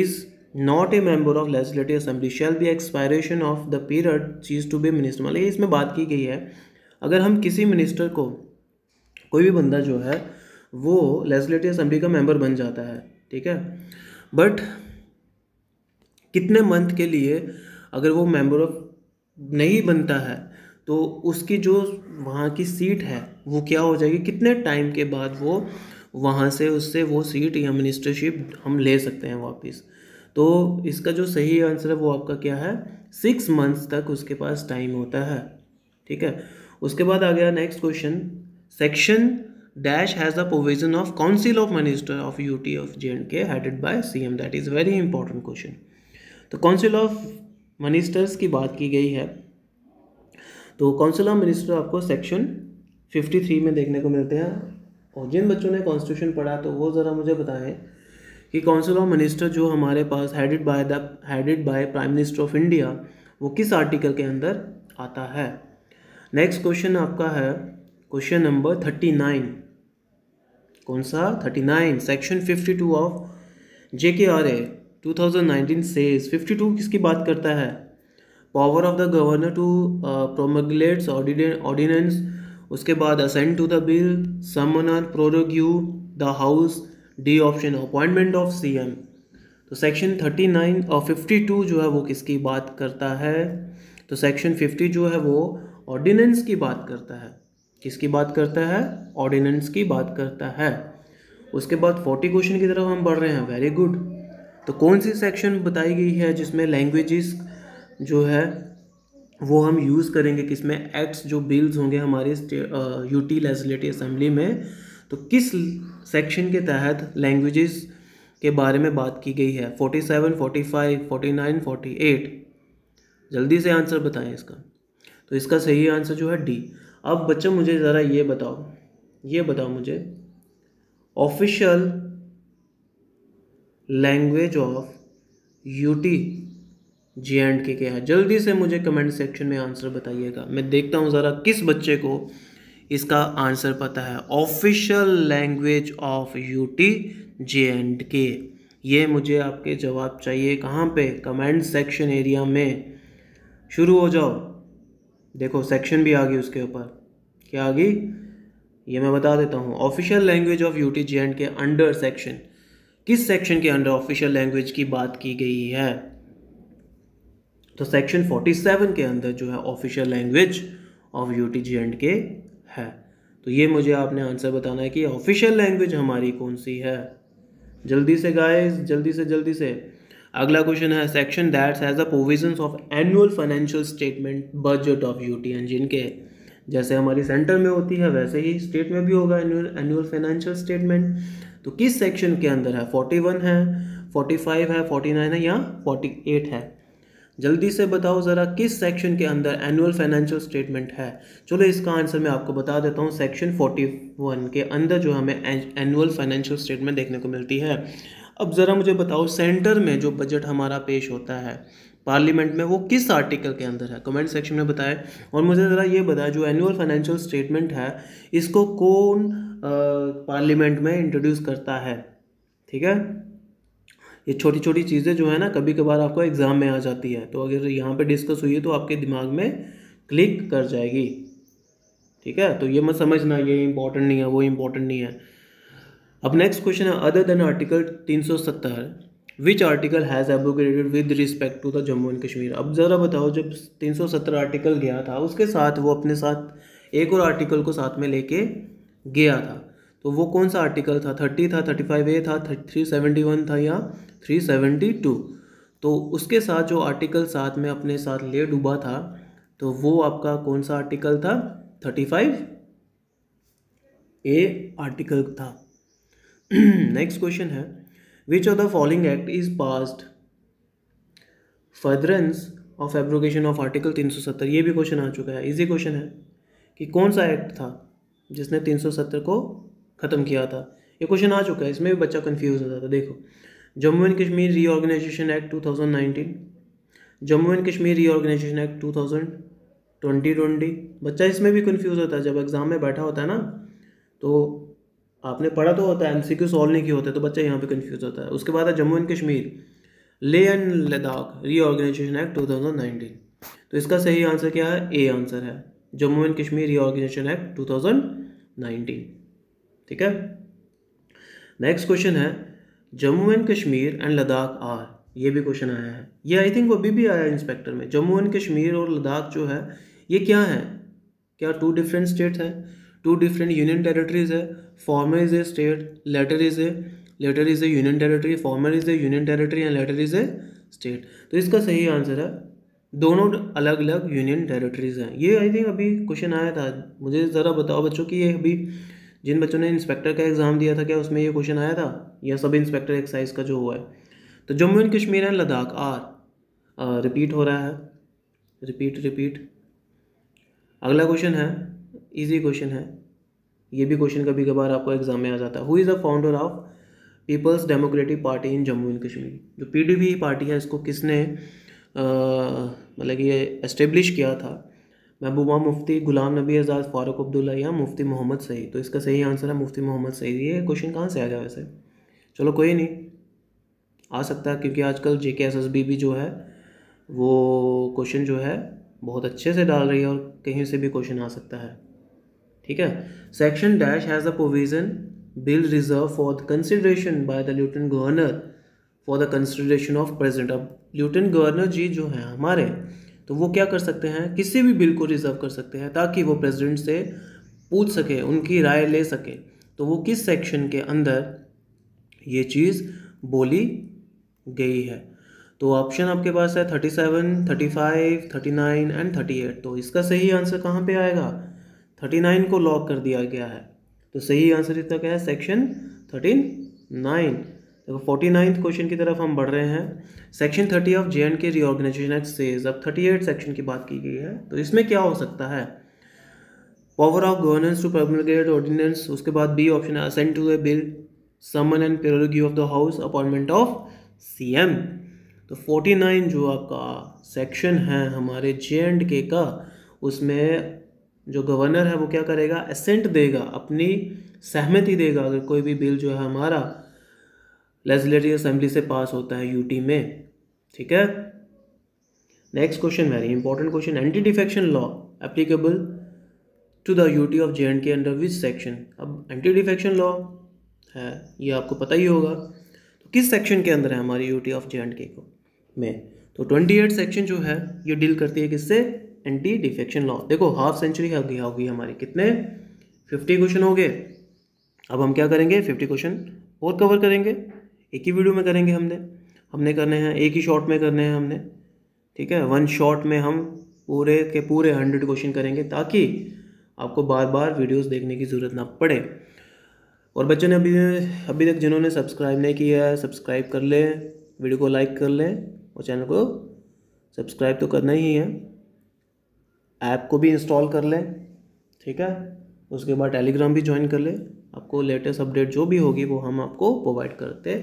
is not a member of legislative assembly shall be expiration of the period cease to be minister मतलब इसमें बात की गई है अगर हम किसी मिनिस्टर को कोई भी बंदा जो है वो लेजिस्लेटिव असेंबली का मेंबर बन जाता है ठीक है बट कितने मंथ के लिए अगर वो मेंबर ऑफ नहीं बनता है तो उसकी जो वहाँ की सीट है वो क्या हो जाएगी कितने टाइम के बाद वो वहाँ से उससे वो सीट या मिनिस्टरशिप हम ले सकते हैं वापस तो इसका जो सही आंसर है वो आपका क्या है सिक्स मंथ्स तक उसके पास टाइम होता है ठीक है उसके बाद आ गया next question section dash has the provision of council of minister of UT of J and K headed by CM that is very important question तो काउंसिल ऑफ मिनिस्टर्स की बात की गई है तो काउंसिल ऑफ मिनिस्टर आपको section 53 में देखने को मिलते हैं और जिन बच्चों ने कॉन्स्टिट्यूशन पढ़ा तो वो ज़रा मुझे बताएं कि काउंसिल ऑफ मिनिस्टर जो हमारे पास headed by the headed by prime minister of India वो किस आर्टिकल के अंदर आता है नेक्स्ट क्वेश्चन आपका है क्वेश्चन नंबर थर्टी नाइन कौन सा thirty nine section fifty two of J K R A two thousand nineteen says fifty two किसकी बात करता है power of the governor to promulgates ordinance उसके बाद assent to the bill summon or prorogue the house D option appointment of C M तो section thirty nine और fifty two जो है वो किसकी बात करता है तो सेक्शन फिफ्टी जो है वो ऑर्डिनेंस की बात करता है किसकी बात करता है ऑर्डिनेंस की बात करता है उसके बाद फोर्टी क्वेश्चन की तरफ हम बढ़ रहे हैं वेरी गुड तो कौन सी सेक्शन बताई गई है जिसमें लैंग्वेजेस जो है वो हम यूज़ करेंगे किसमें एक्ट्स जो बिल्स होंगे हमारे यूटी लेजिलेटिव असम्बली में तो किस सेक्शन के तहत लैंग्वेजेस के बारे में बात की गई है forty seven forty five forty nine forty eight जल्दी से आंसर बताएं इसका तो इसका सही आंसर जो है डी अब बच्चों मुझे ज़रा ये बताओ ये बताओ मुझे official language of UT J and K क्या है जल्दी से मुझे कमेंट सेक्शन में आंसर बताइएगा मैं देखता हूँ ज़रा किस बच्चे को इसका आंसर पता है official language of UT J and K ये मुझे आपके जवाब चाहिए कहाँ पे कमेंट सेक्शन एरिया में शुरू हो जाओ देखो सेक्शन भी आ गई उसके ऊपर क्या आ गई ये मैं बता देता हूँ official language of U T J and K under section किस सेक्शन के अंडर ऑफिशियल लैंग्वेज की बात की गई है तो सेक्शन 47 के अंदर जो है official language of U T J and K है तो ये मुझे आपने आंसर बताना है कि ऑफिशियल लैंग्वेज हमारी कौन सी है जल्दी से गाइस जल्दी से जल्दी से अगला क्वेश्चन है section that's has the provisions of annual financial statement budget of U T and जिनके जैसे हमारी सेंटर में होती है वैसे ही स्टेट में भी होगा एनुअल एनुअल फाइनेंशियल स्टेटमेंट तो किस सेक्शन के अंदर है 41 है 45 है 49 है या 48 है जल्दी से बताओ ज़रा किस सेक्शन के अंदर एनुअल फाइनेंशियल स्टेटमेंट है चलो इसका आंसर मैं आपको बता देता हूँ सेक्शन 41 के अंदर जो हमें एनुअल फाइनेंशियल स्टेटमेंट देखने को मिलती है अब ज़रा मुझे बताओ सेंटर में जो बजट हमारा पेश होता है पार्लियामेंट में वो किस आर्टिकल के अंदर है कमेंट सेक्शन में बताएं और मुझे ज़रा ये बताएं जो एनुअल फाइनेंशियल स्टेटमेंट है इसको कौन पार्लियामेंट में इंट्रोड्यूस करता है ठीक है ये छोटी छोटी चीज़ें जो है ना कभी कभार आपको एग्ज़ाम में आ जाती है तो अगर यहाँ पे डिस्कस हुई है तो आपके दिमाग में क्लिक कर जाएगी ठीक है तो ये मत समझना ये इंपॉर्टेंट नहीं है वो इम्पोर्टेंट नहीं है अब नेक्स्ट क्वेश्चन है अदर देन आर्टिकल तीन सौ सत्तर which article has abrogated with respect to the Jammu and Kashmir अब ज़रा बताओ जब 370 आर्टिकल गया था उसके साथ वो अपने साथ एक और आर्टिकल को साथ में लेके गया था तो वो कौन सा आर्टिकल था थर्टी था थर्टी फाइव ए था थ्री सेवेंटी वन था या थ्री सेवेंटी टू तो उसके साथ जो आर्टिकल साथ में अपने साथ ले डूबा था तो वो आपका कौन सा आर्टिकल था थर्टी फाइव ए आर्टिकल था नेक्स्ट क्वेश्चन है which of the following act is passed furtherance of abrogation of article 370 ये भी क्वेश्चन आ चुका है इजी क्वेश्चन है कि कौन सा एक्ट था जिसने 370 को ख़त्म किया था ये क्वेश्चन आ चुका है इसमें भी बच्चा कन्फ्यूज हो जाता है देखो Jammu and Kashmir reorganisation act 2019 Jammu and Kashmir reorganisation act 2020 बच्चा इसमें भी कन्फ्यूज होता है जब एग्ज़ाम में बैठा होता है ना तो आपने पढ़ा तो होता है एमसीक्यू सॉल्व नहीं किया होता तो बच्चा यहाँ पे कन्फ्यूज होता है उसके बाद है Jammu and Kashmir Leh and Ladakh reorganisation act nineteen तो इसका सही आंसर क्या है ए आंसर है Jammu and Kashmir reorganisation act nineteen ठीक है नेक्स्ट क्वेश्चन है Jammu and Kashmir and Ladakh are ये भी क्वेश्चन आया है ये आई थिंक अभी भी आया है इंस्पेक्टर में जम्मू एंड कश्मीर और लद्दाख जो है ये क्या है क्या टू डिफरेंट स्टेट हैं टू डिफरेंट यूनियन टेरेटरीज है former is a state latter is a latter is a union territory former is a union territory and latter is a state तो इसका सही आंसर है दोनों अलग अलग यूनियन टेरेटरीज हैं ये आई थिंक अभी क्वेश्चन आया था मुझे ज़रा बताओ बच्चों कि ये अभी जिन बच्चों ने इंस्पेक्टर का एग्ज़ाम दिया था क्या उसमें ये क्वेश्चन आया था या सब इंस्पेक्टर एक्साइज का जो हुआ है तो Jammu and Kashmir and Ladakh are repeat हो रहा है रिपीट रिपीट अगला क्वेश्चन है इजी क्वेश्चन है ये भी क्वेश्चन कभी कभार आपको एग्जाम में आ जाता है who is the founder of people's democratic party in Jammu and Kashmir जो पीडीपी पार्टी है इसको किसने मतलब ये इस्टेब्लिश किया था महबूबा मुफ्ती गुलाम नबी आज़ाद फारूक अब्दुल्ला या मुफ्ती मोहम्मद सईद तो इसका सही आंसर है मुफ्ती मोहम्मद सईद ये क्वेश्चन कहाँ से आ गया वैसे चलो कोई नहीं आ सकता है क्योंकि आजकल जे के एस एस बी भी जो है वो क्वेश्चन जो है बहुत अच्छे से डाल रही है और कहीं से भी क्वेश्चन आ सकता है ठीक है section dash has a provision bill reserve for the consideration by the lieutenant governor for the consideration of president अब ल्यूटन गवर्नर जी जो हैं हमारे तो वो क्या कर सकते हैं किसी भी बिल को रिजर्व कर सकते हैं ताकि वो प्रेजिडेंट से पूछ सके उनकी राय ले सके तो वो किस सेक्शन के अंदर ये चीज़ बोली गई है तो ऑप्शन आपके पास है thirty seven thirty five thirty nine and thirty eight तो इसका सही आंसर कहाँ पे आएगा थर्टी नाइन को लॉक कर दिया गया है तो सही आंसर इसका क्या है सेक्शन थर्टीन नाइन देखो फोर्टी नाइन्थ क्वेश्चन की तरफ हम बढ़ रहे हैं section thirty of J and K reorganisation act से अब थर्टी एट सेक्शन की बात की गई है तो इसमें क्या हो सकता है power of governance to promulgate ordinance उसके बाद बी ऑप्शन है assent to a bill summon and prorogation of the house appointment of C M तो फोर्टी नाइन जो आपका सेक्शन है हमारे जे एंड के का उसमें जो गवर्नर है वो क्या करेगा एसेंट देगा अपनी सहमति देगा अगर कोई भी बिल जो है हमारा लेजिस्लेटिव असेंबली से पास होता है यूटी में ठीक है next question very important question anti defection law applicable to the UT of J and K under which section अब एंटी डिफेक्शन लॉ है ये आपको पता ही होगा तो किस सेक्शन के अंदर है हमारी यूटी ऑफ जे एंड के को में तो ट्वेंटी एट सेक्शन जो है ये डील करती है किससे एंटी डिफेक्शन लॉ देखो हाफ सेंचुरी होगी होगी हमारी कितने फिफ्टी क्वेश्चन हो गए अब हम क्या करेंगे फिफ्टी क्वेश्चन और कवर करेंगे एक ही वीडियो में करेंगे हमने हमने करने हैं एक ही शॉर्ट में करने हैं हमने ठीक है वन शॉट में हम पूरे के पूरे हंड्रेड क्वेश्चन करेंगे ताकि आपको बार बार वीडियोस देखने की ज़रूरत ना पड़े और बच्चों ने अभी अभी तक जिन्होंने सब्सक्राइब नहीं किया है सब्सक्राइब कर लें वीडियो को लाइक कर लें और चैनल को सब्सक्राइब तो करना ही है ऐप को भी इंस्टॉल कर लें ठीक है उसके बाद टेलीग्राम भी ज्वाइन कर लें आपको लेटेस्ट अपडेट जो भी होगी वो हम आपको प्रोवाइड करते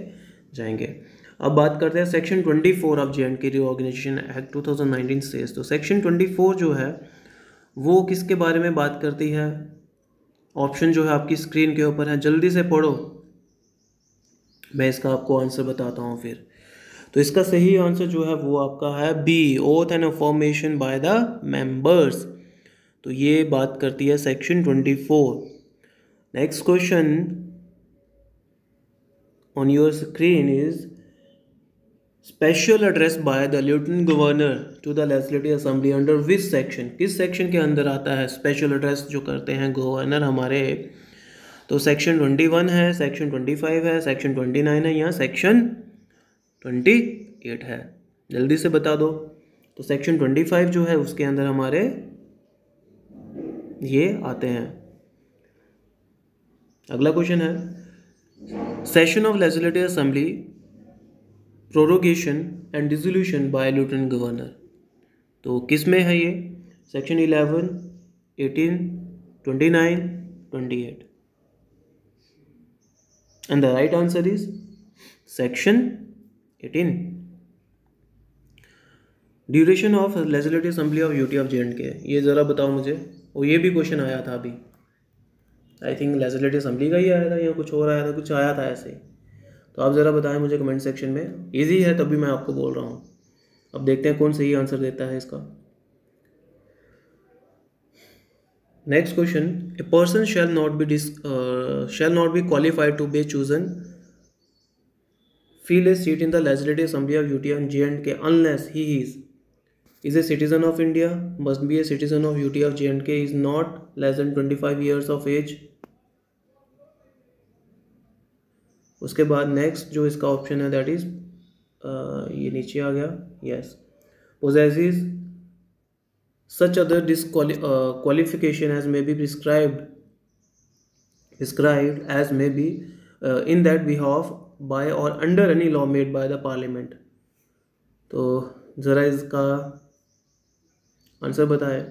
जाएंगे अब बात करते हैं section twenty four of J and K reorganisation act two thousand nineteen से तो सेक्शन ट्वेंटी फोर जो है वो किसके बारे में बात करती है ऑप्शन जो है आपकी स्क्रीन के ऊपर है जल्दी से पढ़ो मैं इसका आपको आंसर बताता हूँ फिर तो इसका सही आंसर जो है वो आपका है B oath and formation by the members तो ये बात करती है section twenty four next question on your screen is special address by the lieutenant governor to the legislative assembly under which section किस सेक्शन के अंदर आता है स्पेशल एड्रेस जो करते हैं गवर्नर हमारे तो सेक्शन ट्वेंटी वन है सेक्शन ट्वेंटी फाइव है सेक्शन ट्वेंटी नाइन है या सेक्शन ट्वेंटी एट है जल्दी से बता दो तो सेक्शन ट्वेंटी फाइव जो है उसके अंदर हमारे ये आते हैं अगला क्वेश्चन है session of legislative assembly prorogation and dissolution by lieutenant governor तो किस में है ये section eleven eighteen twenty nine twenty eight and the right answer is section eighteen duration of legislative assembly of UT of J and K ये ज़रा बताओ मुझे और ये भी क्वेश्चन आया था अभी आई थिंक लेजिस्लेटिव असेंबली का ही आया था या कुछ और आया था कुछ आया था ऐसे ही तो आप ज़रा बताएं मुझे कमेंट सेक्शन में ईजी है तभी मैं आपको बोल रहा हूँ अब देखते हैं कौन सही आंसर देता है इसका next question a person shall not be dis shall not be qualified to be chosen fill a seat in the legislative assembly of UT and J and K unless he is is a citizen of India must be a citizen of UT of J and K is not less than twenty five years of age उसके बाद next जो इसका option है that is ये नीचे आ गया yes possesses such other disqualification as may be prescribe prescribe as may be in that behalf by और under any law made by the parliament तो ज़रा इसका आंसर बताए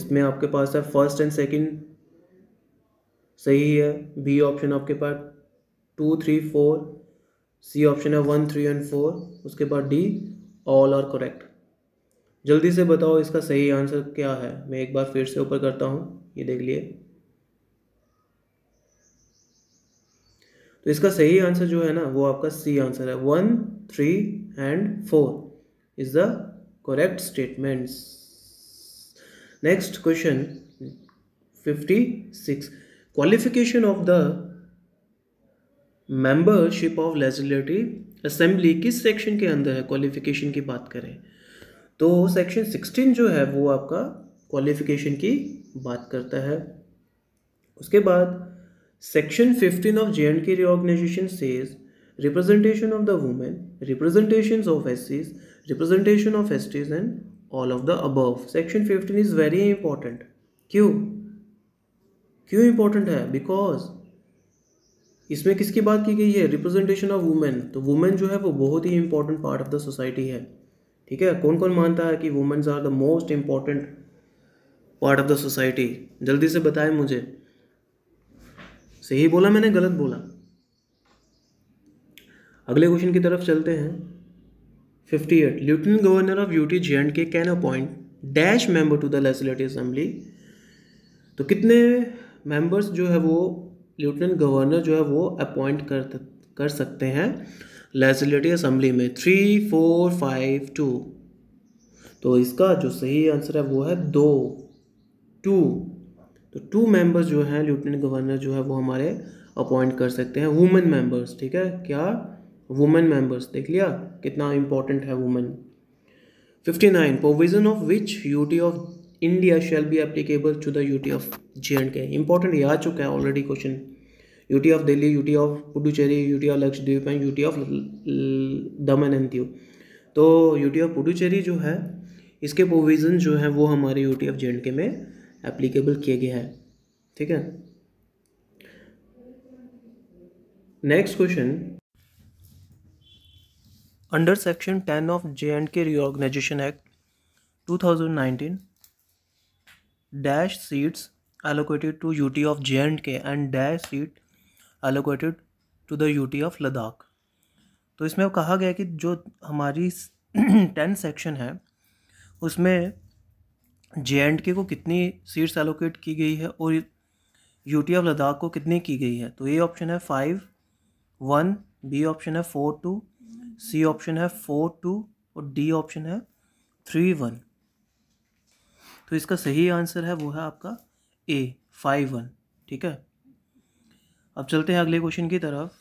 इसमें आपके पास है फर्स्ट एंड सेकेंड सही है बी ऑप्शन आपके पास two three four C option है वन थ्री एंड फोर उसके बाद डी ऑल आर करेक्ट जल्दी से बताओ इसका सही आंसर क्या है मैं एक बार फिर से ऊपर करता हूँ ये देख लिए तो इसका सही आंसर जो है ना वो आपका सी आंसर है one three and four is the correct statements next question fifty six qualification of the membership of legislative assembly किस सेक्शन के अंदर है क्वालिफिकेशन की बात करें तो सेक्शन सिक्सटीन जो है वो आपका क्वालिफिकेशन की बात करता है उसके बाद section fifteen of J and K reorganisation says representation of the women representation of S Cs representation of S Ts and all of the above section fifteen is very important क्यों क्यों important है because इसमें किसकी बात की गई है representation of women तो वुमेन जो है वो बहुत ही important part of the society है ठीक है कौन कौन मानता है कि womens are the most important part of the society जल्दी से बताएं मुझे सही बोला मैंने गलत बोला अगले क्वेश्चन की तरफ चलते हैं fifty eight lieutenant governor of UT J and K can appoint dash member to the legislative assembly तो कितने मेंबर्स जो है वो लेफ्टिनेंट गवर्नर जो है वो अपॉइंट कर कर सकते हैं लेजिस्लेटिव असम्बली में थ्री फोर फाइव टू तो इसका जो सही आंसर है वो है दो टू तो टू मेंबर्स जो हैं लेफ्टिनेंट गवर्नर जो है वो हमारे अपॉइंट कर सकते हैं वुमेन मेंबर्स ठीक है क्या वुमेन मेंबर्स देख लिया कितना इंपॉर्टेंट है women fifty nine provision of which UT of India shall be applicable to the T of J and K important ये आ चुका है already question U T of Delhi U T of Puducherry U T of Lakshadweep and U T of Daman and Diu तो U T of Puducherry जो है इसके provision जो है वो हमारे UT of J and K में एप्लीकेबल किए गए हैं ठीक है next question under section ten of J and K reorganisation act two thousand nineteen dash seats allocated to U T of J and K and dash seat allocated to the U T of Ladakh तो इसमें कहा गया कि जो हमारी tenth section है उसमें जे and के को कितनी सीट्स एलोकेट की गई है और यू टी ऑफ लद्दाख को कितनी की गई है तो ए ऑप्शन है फाइव वन बी ऑप्शन है फोर टू सी ऑप्शन है फोर टू और डी ऑप्शन है थ्री वन तो इसका सही आंसर है वो है आपका ए फाइव वन ठीक है अब चलते हैं अगले क्वेश्चन की तरफ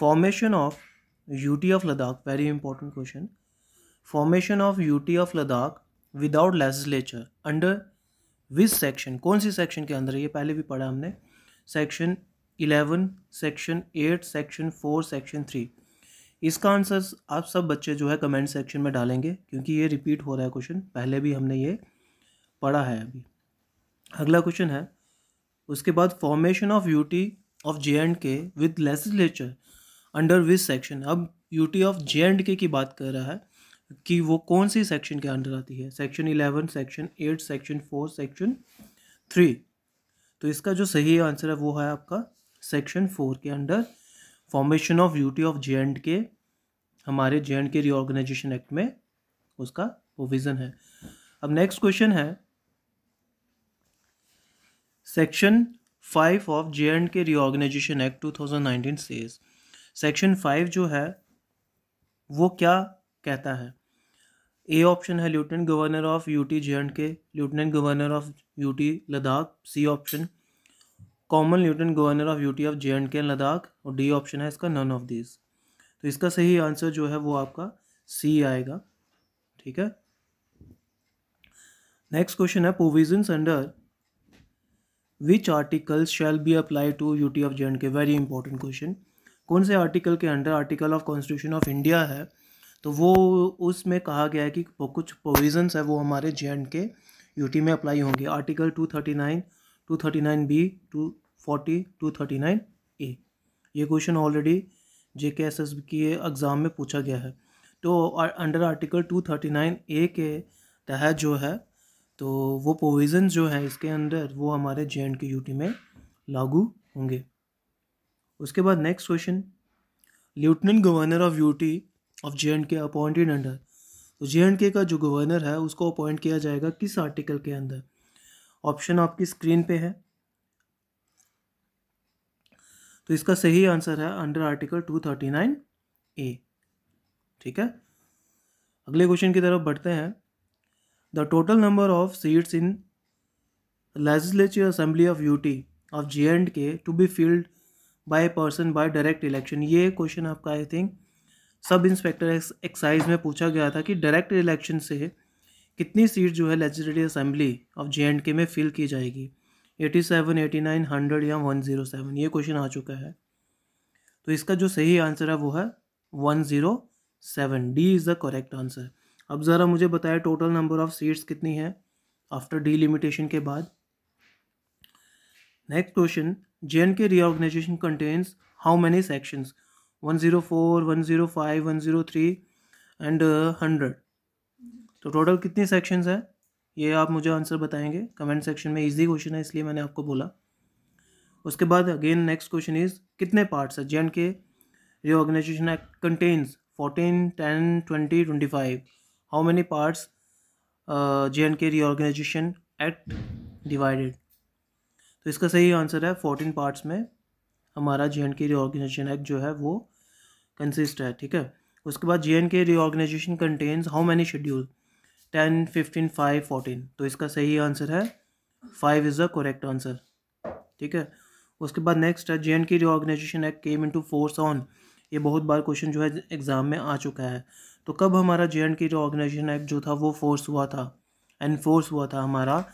formation of UT of Ladakh very important question formation of UT of Ladakh without legislature under which section कौन सी सेक्शन के अंदर ये पहले भी पढ़ा हमने section eleven section eight section four section three इसका आंसर आप सब बच्चे जो है कमेंट सेक्शन में डालेंगे क्योंकि ये रिपीट हो रहा है क्वेश्चन पहले भी हमने ये पढ़ा है अभी अगला क्वेश्चन है उसके बाद formation of UT of J and K with legislature under which section अब UT of J and K की बात कर रहा है कि वो कौन सी सेक्शन के अंडर आती है section eleven section eight section four section three तो इसका जो सही आंसर है वो है आपका सेक्शन फोर के under formation of UT of J and K हमारे J and K reorganisation act में उसका प्रोविज़न है अब नेक्स्ट क्वेश्चन है section five of J and K reorganisation act two nineteen says section five जो है वो क्या कहता है ए ऑप्शन है lieutenant governor of UT J and K lieutenant governor of UT Ladakh C option common lieutenant governor of UT of J and K Ladakh और D option है इसका नन ऑफ दिस तो इसका सही आंसर जो है वो आपका सी आएगा ठीक है नेक्स्ट क्वेश्चन है provisions under which articles shall be apply to UT of J and K very important question कौन से आर्टिकल के under article of constitution of India है तो वो उसमें कहा गया है कि कुछ प्रोविजंस है वो हमारे जे एंड के यूटी में अप्लाई होंगे article two thirty nine two thirty nine B two forty two thirty nine A ये क्वेश्चन ऑलरेडी जे के एस एस की एग्ज़ाम में पूछा गया है तो under article two thirty nine A के तहत जो है तो वो प्रोविज़न जो है इसके अंदर वो हमारे जे एंड के यूटी में लागू होंगे उसके बाद next question lieutenant governor of U T of J and K appointed under तो जे एंड के का जो गवर्नर है उसको अपॉइंट किया जाएगा किस आर्टिकल के अंदर ऑप्शन आपकी स्क्रीन पे है तो इसका सही आंसर है under article two thirty nine A ठीक है अगले क्वेश्चन की तरफ बढ़ते हैं the total number of seats in legislature assembly of UT of J and K to be filled by person by direct election ये क्वेश्चन आपका I think sub inspector excise में पूछा गया था कि डायरेक्ट इलेक्शन से कितनी सीट जो है legislative assembly of J and K में फिल की जाएगी eighty seven eighty nine hundred or one zero seven ये क्वेश्चन आ चुका है तो इसका जो सही आंसर है वो है one zero seven D is the correct answer अब ज़रा मुझे बताया टोटल नंबर ऑफ़ सीट्स कितनी है आफ्टर डीलिमिटेशन के बाद next question J and K reorganisation contains how many sections five one zero three and hundred तो टोटल कितने सेक्शंस है ये आप मुझे आंसर बताएंगे कमेंट सेक्शन में इजी क्वेश्चन है इसलिए मैंने आपको बोला उसके बाद अगेन नेक्स्ट क्वेश्चन इज कितने पार्ट्स है J and K reorganisation act contains fourteen ten twenty twenty five how many parts J and K reorganisation act divided तो इसका सही आंसर है फोर्टीन पार्ट्स में हमारा J and K reorganisation act जो है वो कंसिस्ट है ठीक है उसके बाद J and K reorganisation contains how many schedule ten fifteen five fourteen तो इसका सही आंसर है five is the correct answer ठीक है उसके बाद नेक्स्ट है J and K reorganisation act came into force on ये बहुत बार क्वेश्चन जो है एग्ज़ाम में आ चुका है तो कब हमारा J and K reorganisation act जो था वो फोर्स हुआ था एनफोर्स हुआ था हमारा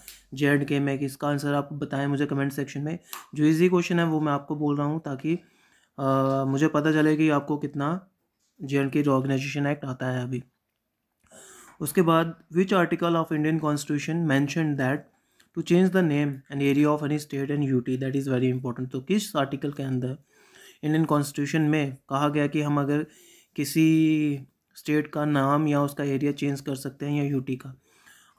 जे एंड के में इसका आंसर आप बताएं मुझे कमेंट सेक्शन में जो इजी क्वेश्चन है वो मैं आपको बोल रहा हूँ ताकि आ, मुझे पता चले कि आपको कितना J and K reorganisation act आता है अभी उसके बाद which article of Indian constitution mention that to change the name and area of any state and UT that is very important तो किस आर्टिकल के अंदर इंडियन कॉन्स्टिट्यूशन में कहा गया कि हम अगर किसी स्टेट का नाम या उसका एरिया चेंज कर सकते हैं या यूटी का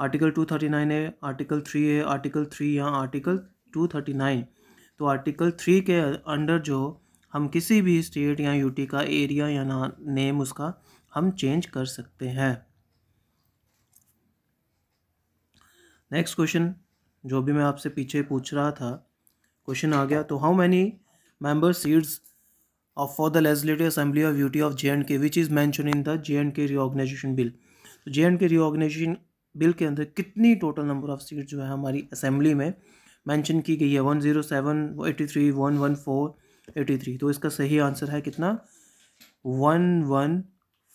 आर्टिकल टू थर्टी नाइन है आर्टिकल थ्री है आर्टिकल थ्री या आर्टिकल टू थर्टी नाइन तो आर्टिकल थ्री के अंडर जो हम किसी भी स्टेट या यूटी का एरिया या नेम उसका हम चेंज कर सकते हैं नेक्स्ट क्वेश्चन जो भी मैं आपसे पीछे पूछ रहा था क्वेश्चन आ गया तो how many member seats of for the legislative assembly of UT of J and K which is mention in the J and K reorganisation bill तो J and K reorganisation bill के अंदर कितनी total number of seat जो है हमारी assembly में mention की गई है one zero seven eighty three one one four eighty three तो इसका सही आंसर है कितना वन वन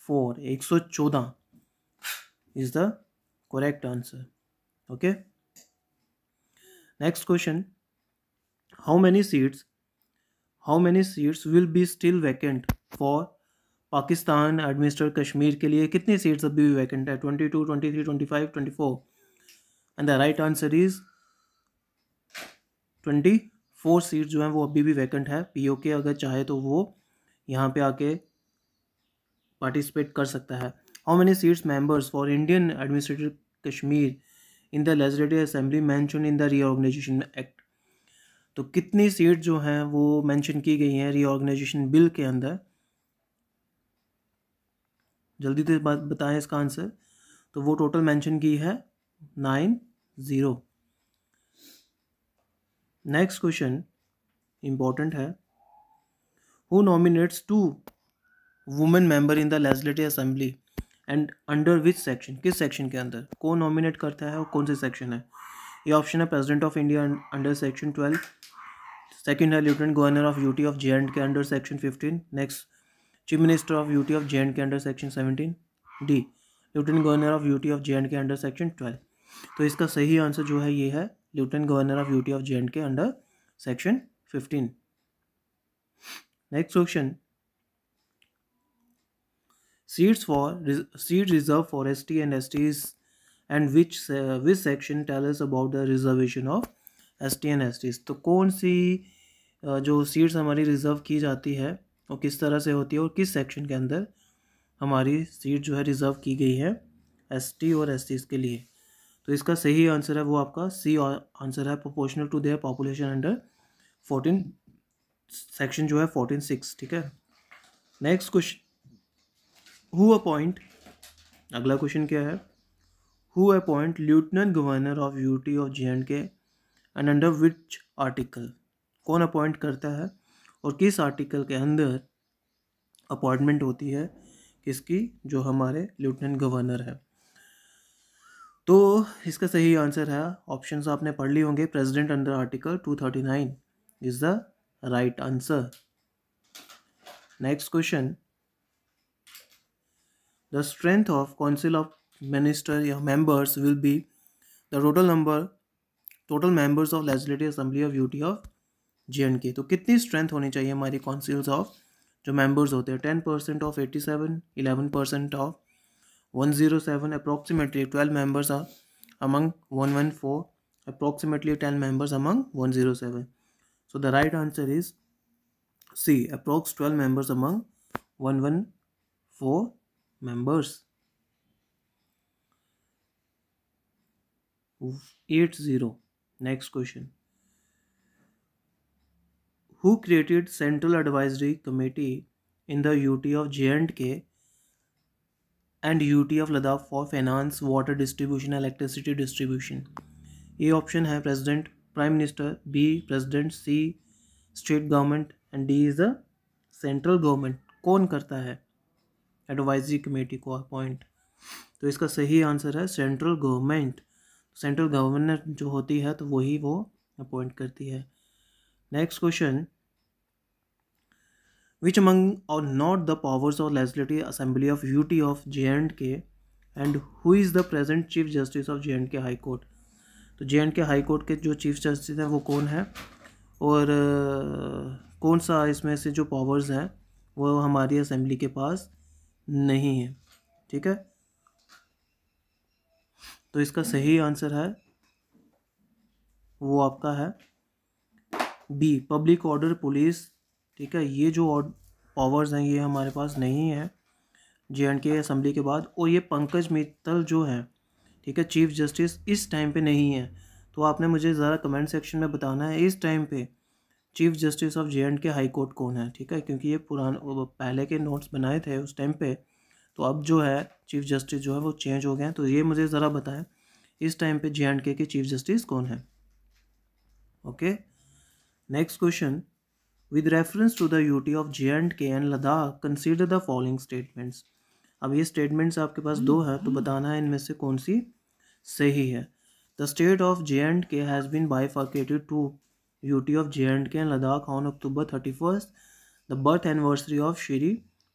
फोर एक सौ चौदह is the correct answer okay next question how many seats how many seats will be still vacant for Pakistan administer Kashmir के लिए कितनी सीट्स अभी भी वैकेंट है twenty two twenty three twenty five twenty four and the right answer is twenty four seat जो हैं वो अभी भी वैकेंट है पीओके अगर चाहे तो वो यहाँ पे आके पार्टिसिपेट कर सकता है how many seats members for Indian administrative Kashmir in the legislative assembly mention in the reorganisation act तो कितनी सीट जो हैं वो मैंशन की गई हैं रीऑर्गेनाइजेशन बिल के अंदर जल्दी से बात बताएं इसका आंसर तो वो टोटल मेंशन की है nine zero next question important है who nominates two women member in the legislative assembly and under which section किस सेक्शन के अंदर कौन नॉमिनेट करता है और कौन से सेक्शन है ये ऑप्शन है president of India under section twelve second है lieutenant governor of UT of J and K under section fifteen next chief minister of UT of J and K under section seventeen D lieutenant governor of UT of J and K under section twelve तो इसका सही answer जो है ये है lieutenant governor of UT of J and K under section fifteen next question seats for seat reserved for ST and STs and which uh, which section tell us about the reservation of ST and STs तो कौन सी uh, जो seats हमारी reserve की जाती है वो किस तरह से होती है और किस सेक्शन के अंदर हमारी सीट जो है रिज़र्व की गई है एस टी और एस के लिए तो इसका सही आंसर है वो आपका सी आंसर uh, है proportional to their population under fourteen section जो है फोर्टीन सिक्स ठीक है नेक्स्ट क्वेश्चन हु अपॉइंट अगला क्वेश्चन क्या है who appoint lieutenant governor of UT of J and K and under which article कौन appoint करता है और किस आर्टिकल के अंदर अपॉइंटमेंट होती है किसकी जो हमारे लेफ्टिनेंट गवर्नर है तो इसका सही आंसर है ऑप्शन आपने पढ़ लिए होंगे president under article two thirty nine is the right answer next question the strength of council of ministers or members will be the total number total members of legislative assembly of UT of JNK. So, how much strength should we have in councils of jo members? 10% of 87, 11% of 107, approximately 12 members are among 114, approximately 10 members among 107. So, the right answer is C, approximately 12 members among 114. members. 80 next question who created central advisory committee in the ut of j&k and ut of ladakh for finance water distribution electricity distribution a option है president prime minister b president c state government and d is the central government कौन करता है advisory committee को appoint तो इसका सही answer है central government central government जो होती है तो वही वो अपॉइंट करती है next question powers of legislative assembly of U T of J and K and who is the present chief justice of J and K high court तो J and K high court के जो chief justice हैं वो कौन है और कौन सा इसमें से जो पावर्स हैं वो हमारी असेंबली के पास नहीं है ठीक है तो इसका सही आंसर है वो आपका है बी पब्लिक ऑर्डर पुलिस ठीक है ये जो पावर्स हैं ये हमारे पास नहीं है जे एंड के असम्बली के बाद और ये पंकज मित्तल जो है ठीक है चीफ जस्टिस इस टाइम पे नहीं है तो आपने मुझे ज़रा कमेंट सेक्शन में बताना है इस टाइम पे chief justice of J and K high court कौन है ठीक है क्योंकि ये पुरान पहले के नोट्स बनाए थे उस टाइम पे तो अब जो है चीफ जस्टिस जो है वो चेंज हो गए हैं तो ये मुझे ज़रा बताएं इस टाइम पे जे एंड के के चीफ जस्टिस कौन है okay next question with reference to the UT of J and K and Ladakh consider the following statements अब ये स्टेटमेंट्स आपके पास दो है तो बताना है इनमें से कौन सी सही है the state of J and K has been bifurcated to UT of J and K and Ladakh on October thirty first the birth anniversary of Shri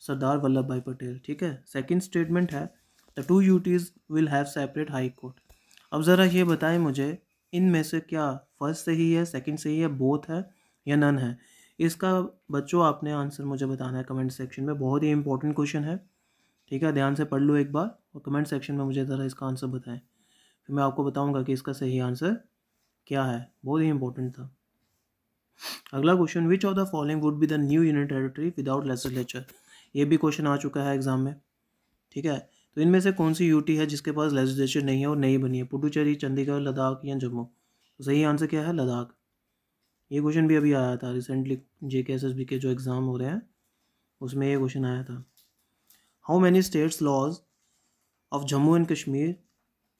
Sardar Vallabh Bhai Patel ठीक है सेकेंड स्टेटमेंट है the two UTs will have separate high court अब ज़रा ये बताएं मुझे इन में से क्या फर्स्ट सही है सेकेंड सही है बोथ है या नन है इसका बच्चों आपने आंसर मुझे बताना है कमेंट सेक्शन में बहुत ही इंपॉर्टेंट क्वेश्चन है ठीक है ध्यान से पढ़ लो एक बार और कमेंट सेक्शन में मुझे ज़रा इसका आंसर बताएं फिर मैं आपको बताऊंगा कि इसका सही आंसर क्या है बहुत ही इंपॉर्टेंट था अगला question which of the following would be the new union territory without legislature ये भी क्वेश्चन आ चुका है एग्जाम में ठीक है तो इनमें से कौन सी यूटी है जिसके पास लेजिस्लेचर नहीं है और नहीं बनी है पुडुचेरी चंडीगढ़ लद्दाख या जम्मू तो सही आंसर क्या है लद्दाख ये क्वेश्चन भी अभी आया था रिसेंटली जे के एस एस बी के जो एग्ज़ाम हो रहे हैं उसमें ये क्वेश्चन आया था how many states laws of Jammu and Kashmir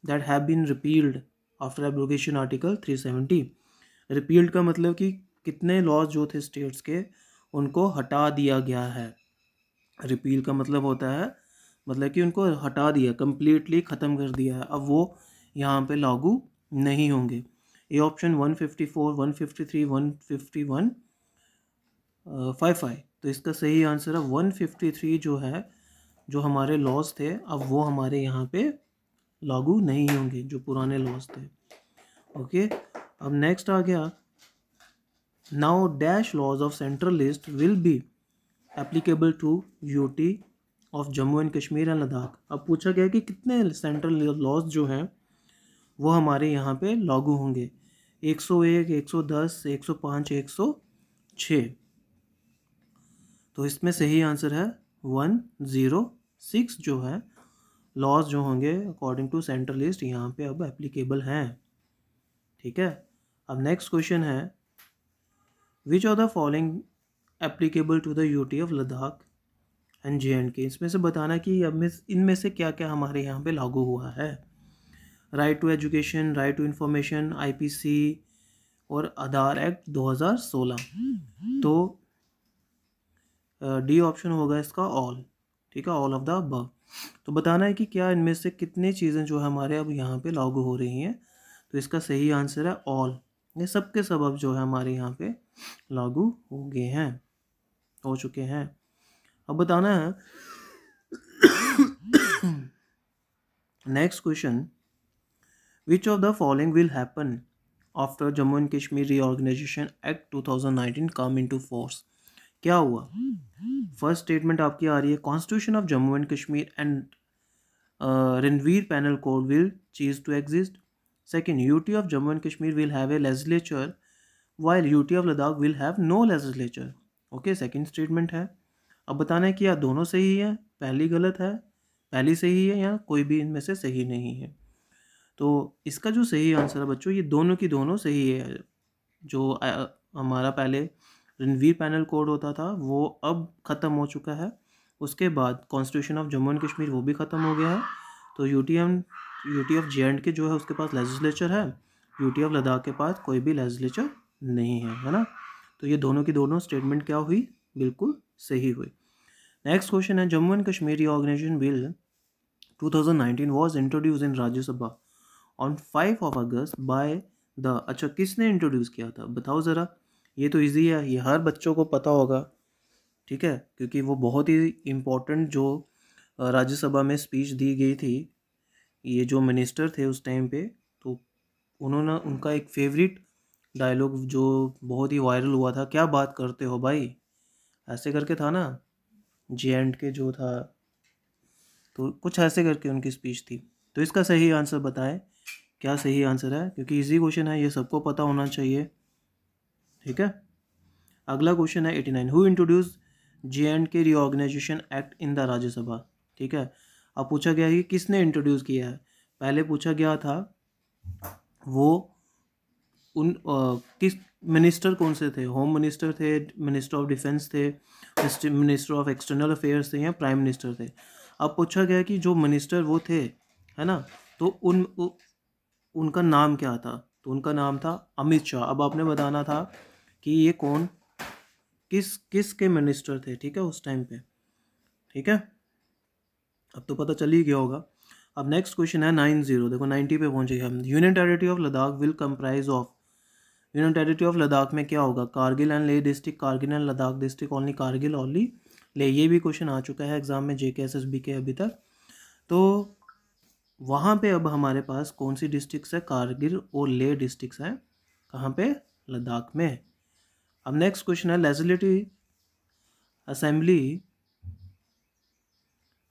that have been repealed after abrogation article seventy repealed का मतलब कि कितने लॉज जो थे स्टेट्स के उनको हटा दिया गया है रिपील का मतलब होता है मतलब कि उनको हटा दिया कम्प्लीटली ख़त्म कर दिया है अब वो यहाँ पे लागू नहीं होंगे ए ऑप्शन 154, 153, 151, फाइव तो इसका सही आंसर है 153 जो है जो हमारे लॉज थे अब वो हमारे यहाँ पे लागू नहीं होंगे जो पुराने लॉज थे ओके अब नेक्स्ट आ गया Now dash laws of central list will be applicable to UT of Jammu and Kashmir and Ladakh अब पूछा गया कि कितने सेंट्रल लॉज जो हैं वो हमारे यहाँ पे लागू होंगे 101, 110, 105, 106 तो इसमें सही आंसर है 106 जो है लॉज जो होंगे अकॉर्डिंग टू सेंट्रल लिस्ट यहाँ पे अब एप्लीकेबल हैं ठीक है अब नेक्स्ट क्वेश्चन है which are the following applicable to the UT of Ladakh and J and K इसमें से बताना कि अब में इनमें से क्या क्या हमारे यहाँ पे लागू हुआ है right to education right to P IPC और आधार एक्ट 2016 तो डी ऑप्शन होगा इसका ऑल ठीक है ऑल ऑफ द अब तो बताना है कि क्या इनमें से कितने चीज़ें जो है हमारे अब यहाँ पे लागू हो रही हैं तो इसका सही आंसर है ऑल ये सब के सब अब जो है हमारे यहाँ पे लागू हो गए हैं हो चुके हैं अब बताना है next question which of the following will happen after Jammu and Kashmir reorganisation act 2019 come into force क्या हुआ फर्स्ट स्टेटमेंट आपकी आ रही है constitution of Jammu and Kashmir and Ranbir penal code will cease to exist second UT of Jammu and Kashmir will have a legislature while U T of Ladakh will have no legislature okay second statement है अब बताना है कि यह दोनों सही है पहली गलत है पहली सही है या कोई भी इनमें से सही नहीं है तो इसका जो सही आंसर है बच्चों ये दोनों की दोनों सही है जो हमारा पहले रणवीर पैनल कोड होता था वो अब ख़त्म हो चुका है उसके बाद constitution of Jammu and Kashmir वो भी ख़त्म हो गया है तो U T M U T of J and K जो है उसके पास लेजिस्लेचर है यू टी ऑफ लद्दाख के पास कोई भी लेजिस्लेचर नहीं है है ना तो ये दोनों की दोनों स्टेटमेंट क्या हुई बिल्कुल सही हुई नेक्स्ट क्वेश्चन है Jammu and Kashmir reorganisation bill 2019 was introduce in Rajya Sabha on five of August by the अच्छा किसने इंट्रोड्यूस किया था बताओ ज़रा ये तो ईजी है ये हर बच्चों को पता होगा ठीक है क्योंकि वो बहुत ही इम्पोर्टेंट जो राज्यसभा में स्पीच दी गई थी ये जो मिनिस्टर थे उस टाइम पे तो उन्होंने उनका एक फेवरेट डायलॉग जो बहुत ही वायरल हुआ था क्या बात करते हो भाई ऐसे करके था ना जे एंड के जो था तो कुछ ऐसे करके उनकी स्पीच थी तो इसका सही आंसर बताएं क्या सही आंसर है क्योंकि इजी क्वेश्चन है ये सबको पता होना चाहिए ठीक है अगला क्वेश्चन है eighty nine who introduce J and K reorganisation act in the Rajya Sabha ठीक है अब पूछा गया है कि किसने इंट्रोड्यूस किया है पहले पूछा गया था वो उन किस मिनिस्टर कौन से थे होम मिनिस्टर थे मिनिस्टर ऑफ डिफेंस थे मिनिस्टर ऑफ एक्सटर्नल अफेयर्स थे या प्राइम मिनिस्टर थे अब पूछा गया कि जो मिनिस्टर वो थे है ना तो उन उ, उनका नाम क्या था तो उनका नाम था अमित शाह अब आपने बताना था कि ये कौन किस किस के मिनिस्टर थे ठीक है उस टाइम पे ठीक है अब तो पता चल ही गया होगा अब नेक्स्ट क्वेश्चन है नाइन जीरो देखो नाइन्टी पे पहुंचे हम union territory of Ladakh will comprise of territory of Ladakh में क्या होगा Kargil and Leh district Kargil and Ladakh district only Kargil only Leh ये भी क्वेश्चन आ चुका है एग्जाम में जे के एस एस बी के अभी तक तो वहाँ पे अब हमारे पास कौन सी डिस्ट्रिक्ट है कारगिल और ले डिस्ट्रिक्ट हैं कहाँ पे लद्दाख में अब नेक्स्ट क्वेश्चन है लेजिलिटी असेंबली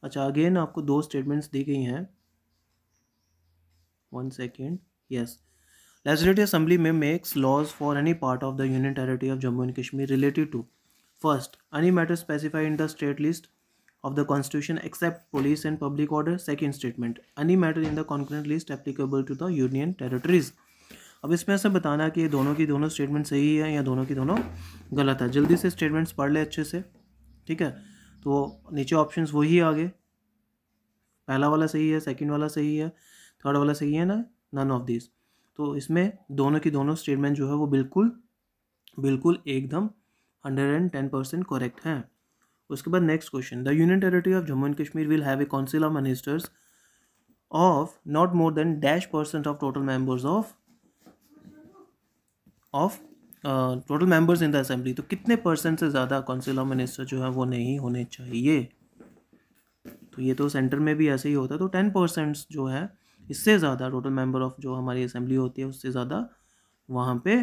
अच्छा अगेन आपको दो स्टेटमेंट्स दी गई हैं one second yes legislative assembly में makes laws for any part of the union territory of Jammu and Kashmir related to first any matter specified in the state list of the constitution except police and public order second statement any matter in the concurrent list applicable to the union territories अब इसमें से बताना कि ये दोनों की दोनों statement सही है या दोनों की दोनों गलत है जल्दी से स्टेटमेंट्स पढ़ लें अच्छे से ठीक है तो नीचे ऑप्शन वही आ गए पहला वाला सही है सेकेंड वाला सही है थर्ड वाला सही है ना नन ऑफ दिस तो इसमें दोनों की दोनों स्टेटमेंट जो है वो बिल्कुल बिल्कुल एकदम hundred and ten percent correct हैं उसके बाद next question the union territory of Jammu and Kashmir will have a council of ministers of not more than dash percent of total members of of total members in the assembly तो कितने percent से ज़्यादा council of minister जो है वो नहीं होने चाहिए तो ये तो सेंटर में भी ऐसे ही होता है तो टेन परसेंट जो है इससे ज़्यादा टोटल मेंबर ऑफ जो हमारी असेंबली होती है उससे ज़्यादा वहाँ पे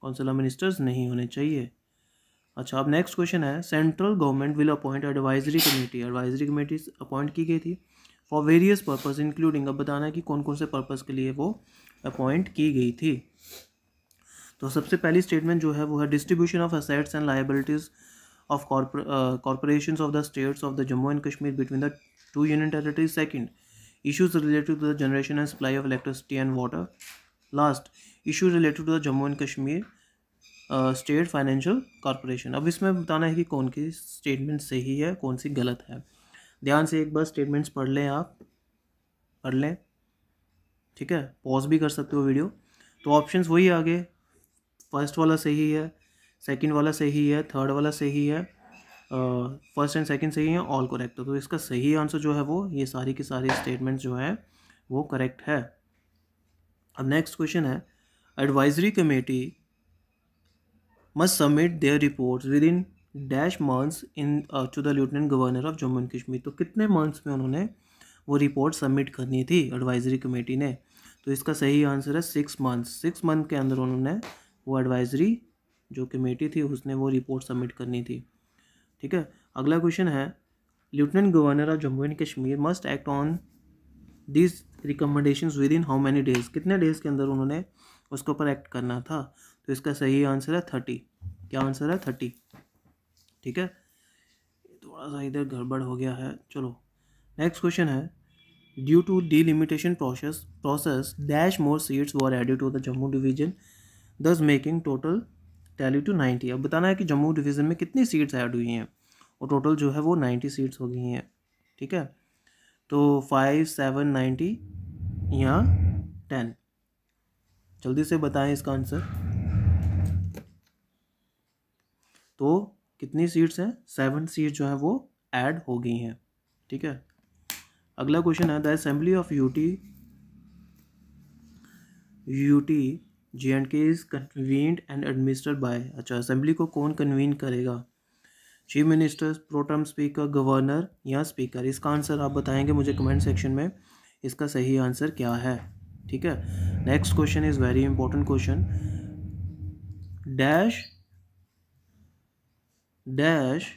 कौंसिलर मिनिस्टर्स नहीं होने चाहिए अच्छा अब नेक्स्ट क्वेश्चन है central government will appoint advisory committee advisory committee appoint की गई थी फॉर वेरियस पर्पज़ इंक्लूडिंग अब बताना है कि कौन कौन से पर्पज़ के लिए वो अपॉइंट की गई थी तो सबसे पहली स्टेटमेंट जो है वो है distribution of assets and liabilities of corporation of the states of the Jammu and Kashmir between the two union territories second issues related to the generation and supply of electricity and water last issue related to the jammu and kashmir state financial corporation अब इसमें बताना है कि कौन की statement सही है कौन सी गलत है ध्यान से एक बार स्टेटमेंट्स पढ़ लें आप पढ़ लें ठीक है पॉज भी कर सकते हो वीडियो तो ऑप्शंस वही आगे फर्स्ट वाला सही है सेकंड वाला सही है थर्ड वाला सही है फर्स्ट एंड सेकंड सही है ऑल करेक्ट है तो इसका सही आंसर जो है वो ये सारी की सारी स्टेटमेंट जो है वो करेक्ट है अब नेक्स्ट क्वेश्चन है advisory committee must submit their reports within dash months in to the lieutenant governor of Jammu and Kashmir तो कितने मंथ्स में उन्होंने वो रिपोर्ट सबमिट करनी थी एडवाइजरी कमेटी ने तो इसका सही आंसर है सिक्स मंथ सिक्स मंथ के अंदर उन्होंने वो एडवाइजरी जो कमेटी थी उसने वो रिपोर्ट सबमिट करनी थी ठीक है अगला क्वेश्चन है lieutenant governor of Jammu and Kashmir must act on this recommendation within how many days कितने डेज के अंदर उन्होंने उसके ऊपर एक्ट करना था तो इसका सही आंसर है थर्टी क्या आंसर है थर्टी ठीक है थोड़ा सा इधर गड़बड़ हो गया है चलो नेक्स्ट क्वेश्चन है due to delimitation process process dash more seats were added to the Jammu division दस making total tally to ninety अब बताना है कि जम्मू डिवीज़न में कितनी सीट्स ऐड हुई हैं और टोटल जो है वो नाइन्टी सीट्स हो गई हैं ठीक है तो फाइव सेवन नाइन्टी या टेन जल्दी से बताएं इसका आंसर तो कितनी सीट्स हैं सेवन सीट जो है वो ऐड हो गई हैं ठीक है अगला क्वेश्चन है the assembly of UT UT J and K is convened and administered by अच्छा असम्बली को कौन कन्वीन करेगा chief minister pro tem speaker governor या स्पीकर इसका आंसर आप बताएंगे मुझे कमेंट सेक्शन में इसका सही आंसर क्या है ठीक है next question is very important question dash dash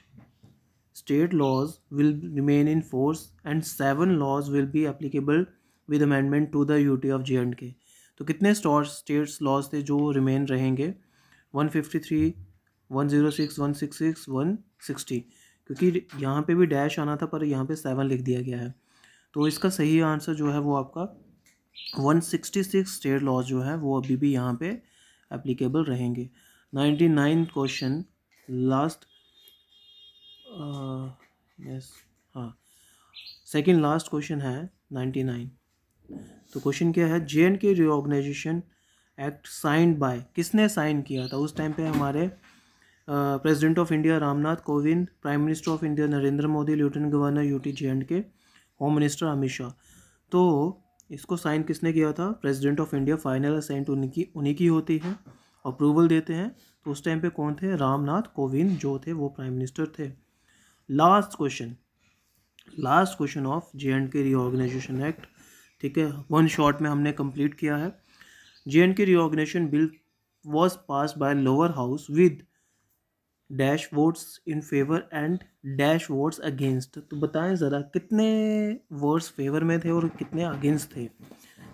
state laws will remain in force and seven laws will laws will with amendment to the UT of J and K तो कितने स्टॉर्स states laws थे जो remain रहेंगे one fifty three one zero six one six six one sixty क्योंकि यहाँ पे भी dash आना था पर यहाँ पे सेवन लिख दिया गया है तो इसका सही आंसर जो है वो आपका one sixty six state laws जो है वो अभी भी यहाँ पे एप्लीकेबल रहेंगे ninety nine question last yes हाँ सेकेंड लास्ट क्वेश्चन है नाइन्टी नाइन तो क्वेश्चन क्या है J and K reorganisation act signed by किसने साइन किया था उस टाइम पे हमारे president of India Ramnath Kovind prime minister of India Narendra Modi lieutenant governor U T J and K home minister Amit Shah तो इसको साइन किसने किया था president of India final assent उन्हीं की उन्हीं की होती है अप्रूवल देते हैं तो उस टाइम पे कौन थे रामनाथ कोविंद जो थे वो प्राइम मिनिस्टर थे last question last question of J and K reorganisation act ठीक है वन शॉट में हमने कंप्लीट किया है J and K reorganisation bill was pass by lower house with dash votes in favour and dash votes against तो बताएं ज़रा कितने वोट्स फेवर में थे और कितने अगेंस्ट थे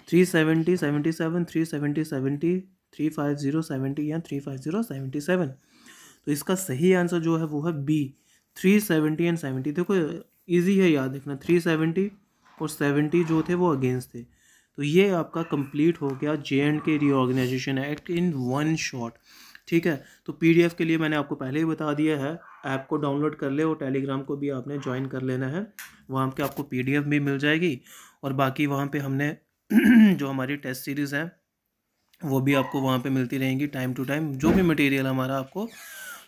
three seventy seventy seven three seventy seventy three five zero seventy या three five zero seventy seven तो इसका सही आंसर जो है वो है B three seventy and seventy देखो ईजी है याद रखना थ्री सेवेंटी और सेवेंटी जो थे वो अगेंस्ट थे तो ये आपका कंप्लीट हो गया J and K reorganisation act in one shot ठीक है तो पीडीएफ के लिए मैंने आपको पहले ही बता दिया है ऐप को डाउनलोड कर ले और टेलीग्राम को भी आपने ज्वाइन कर लेना है वहाँ के आपको पीडीएफ भी मिल जाएगी और बाकी वहाँ पे हमने जो हमारी टेस्ट सीरीज़ है वो भी आपको वहाँ पे मिलती रहेंगी टाइम टू टाइम जो भी मटेरियल हमारा आपको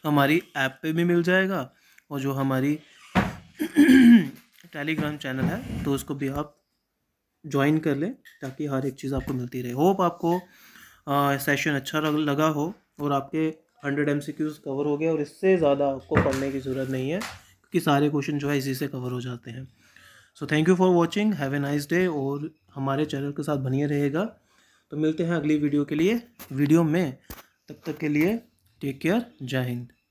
हमारी ऐप पे भी मिल जाएगा और जो हमारी टेलीग्राम चैनल है तो उसको भी आप ज्वाइन कर लें ताकि हर एक चीज़ आपको मिलती रहे होप आपको सेशन अच्छा लगा हो और आपके हंड्रेड एम कवर हो गए और इससे ज़्यादा आपको पढ़ने की ज़रूरत नहीं है क्योंकि सारे क्वेश्चन जो है इसी से कवर हो जाते हैं so thank you for watching have a nice day और हमारे चैनल के साथ बनिए रहेगा तो मिलते हैं अगली वीडियो के लिए वीडियो में तब तक के लिए टेक केयर जय हिंद